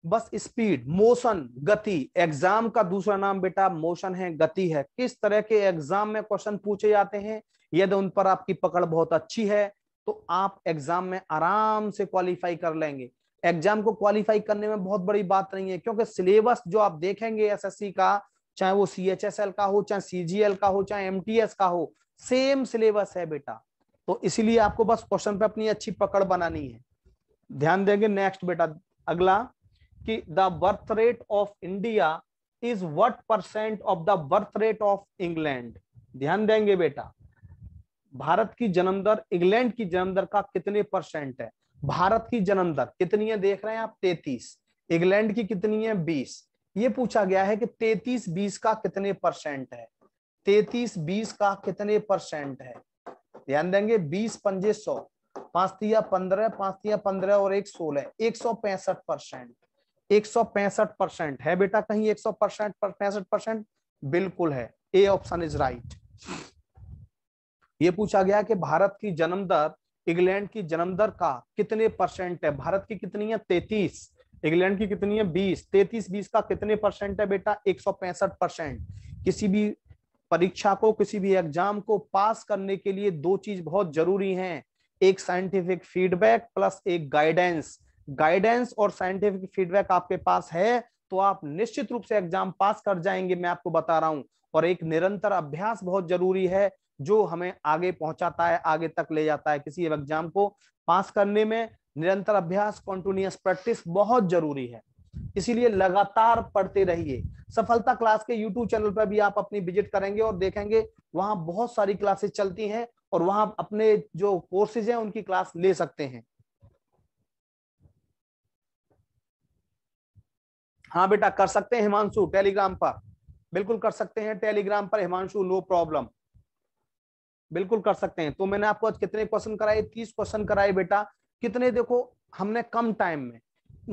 बस स्पीड मोशन गति एग्जाम का दूसरा नाम बेटा मोशन है गति है किस तरह के एग्जाम में क्वेश्चन पूछे जाते हैं यदि उन पर आपकी पकड़ बहुत अच्छी है तो आप एग्जाम में आराम से क्वालिफाई कर लेंगे एग्जाम को क्वालिफाई करने में बहुत बड़ी बात नहीं है क्योंकि सिलेबस जो आप देखेंगे एसएससी का चाहे वो सी का हो चाहे सीजीएल का हो चाहे एमटीएस का हो सेम सिलेबस है बेटा तो इसीलिए आपको बस क्वेश्चन पे अपनी अच्छी पकड़ बनानी है ध्यान देंगे नेक्स्ट बेटा अगला कि the birth rate of India is what percent of the birth rate of England ध्यान देंगे बेटा भारत की जन्मदर इंग्लैंड की जन्मदर का कितने परसेंट है भारत की जन्मदर कितनी है देख रहे हैं आप तैतीस इंग्लैंड की कितनी है बीस ये पूछा गया है कि तैतीस बीस का कितने परसेंट है तैतीस बीस का कितने परसेंट है ध्यान देंगे बीस पंजे सौ पांच तिया पंद्रह पांच तिया पंद्रह और एक सोलह एक सौ पैंसठ परसेंट एक परसेंट है बेटा कहीं एक सौ परसेंट पैंसठ परसेंट बिल्कुल है ए ऑप्शन इज राइट ये पूछा गया कि भारत की जन्म दर इंग्लैंड की जन्म दर का कितने परसेंट है भारत की कितनी है तैतीस इंग्लैंड की कितनी है बीस तैतीस बीस का कितने परसेंट है बेटा एक परसेंट किसी भी परीक्षा को किसी भी एग्जाम को पास करने के लिए दो चीज बहुत जरूरी हैं एक साइंटिफिक फीडबैक प्लस एक गाइडेंस गाइडेंस और साइंटिफिक फीडबैक आपके पास है तो आप निश्चित रूप से एग्जाम पास कर जाएंगे मैं आपको बता रहा हूं और एक निरंतर अभ्यास बहुत जरूरी है जो हमें आगे पहुंचाता है आगे तक ले जाता है किसी एग्जाम को पास करने में निरंतर अभ्यास कॉन्टिन्यूस प्रैक्टिस बहुत जरूरी है इसीलिए लगातार पढ़ते रहिए सफलता क्लास के YouTube चैनल पर भी आप अपनी विजिट करेंगे और देखेंगे वहां बहुत सारी क्लासेस चलती हैं और वहां अपने जो कोर्सेज हैं उनकी क्लास ले सकते हैं हाँ बेटा कर सकते हैं हिमांशु टेलीग्राम पर बिल्कुल कर सकते हैं टेलीग्राम पर हिमांशु नो प्रॉब्लम बिल्कुल कर सकते हैं तो मैंने आपको आज कितने क्वेश्चन कराए तीस क्वेश्चन कराए बेटा कितने देखो हमने कम टाइम में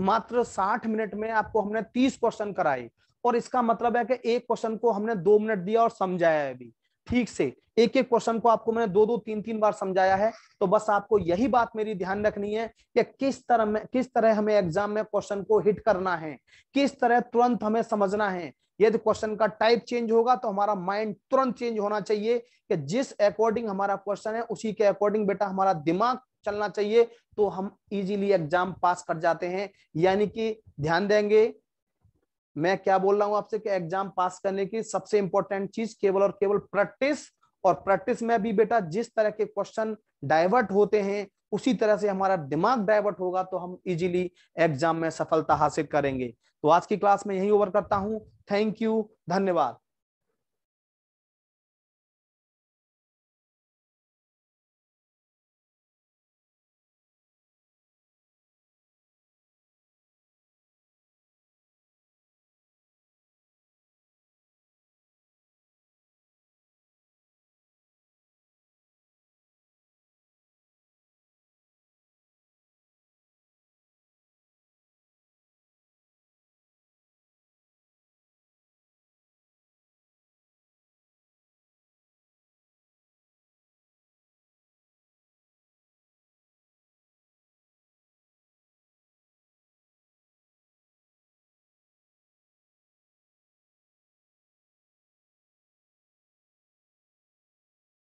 मात्र साठ मिनट में आपको हमने तीस क्वेश्चन कराए और इसका मतलब है कि एक क्वेश्चन को हमने दो मिनट दिया और समझाया है अभी ठीक से एक एक क्वेश्चन को आपको मैंने दो दो तीन तीन बार समझाया है तो बस आपको यही बात मेरी ध्यान रखनी है कि किस तरह में किस तरह हमें एग्जाम में क्वेश्चन को हिट करना है किस तरह तुरंत हमें समझना है यदि क्वेश्चन का टाइप चेंज होगा तो हमारा माइंड तुरंत चेंज होना चाहिए कि जिस अकॉर्डिंग हमारा क्वेश्चन है उसी के अकॉर्डिंग बेटा हमारा दिमाग चलना चाहिए तो हम इजीली एग्जाम पास कर जाते हैं यानी कि ध्यान देंगे मैं क्या बोल रहा हूं आपसे कि एग्जाम पास करने की सबसे इंपॉर्टेंट चीज केवल और केवल प्रैक्टिस और प्रैक्टिस में भी बेटा जिस तरह के क्वेश्चन डाइवर्ट होते हैं उसी तरह से हमारा दिमाग डाइवर्ट होगा तो हम इजीली एग्जाम में सफलता हासिल करेंगे तो आज की क्लास में यही ओवर करता हूं थैंक यू धन्यवाद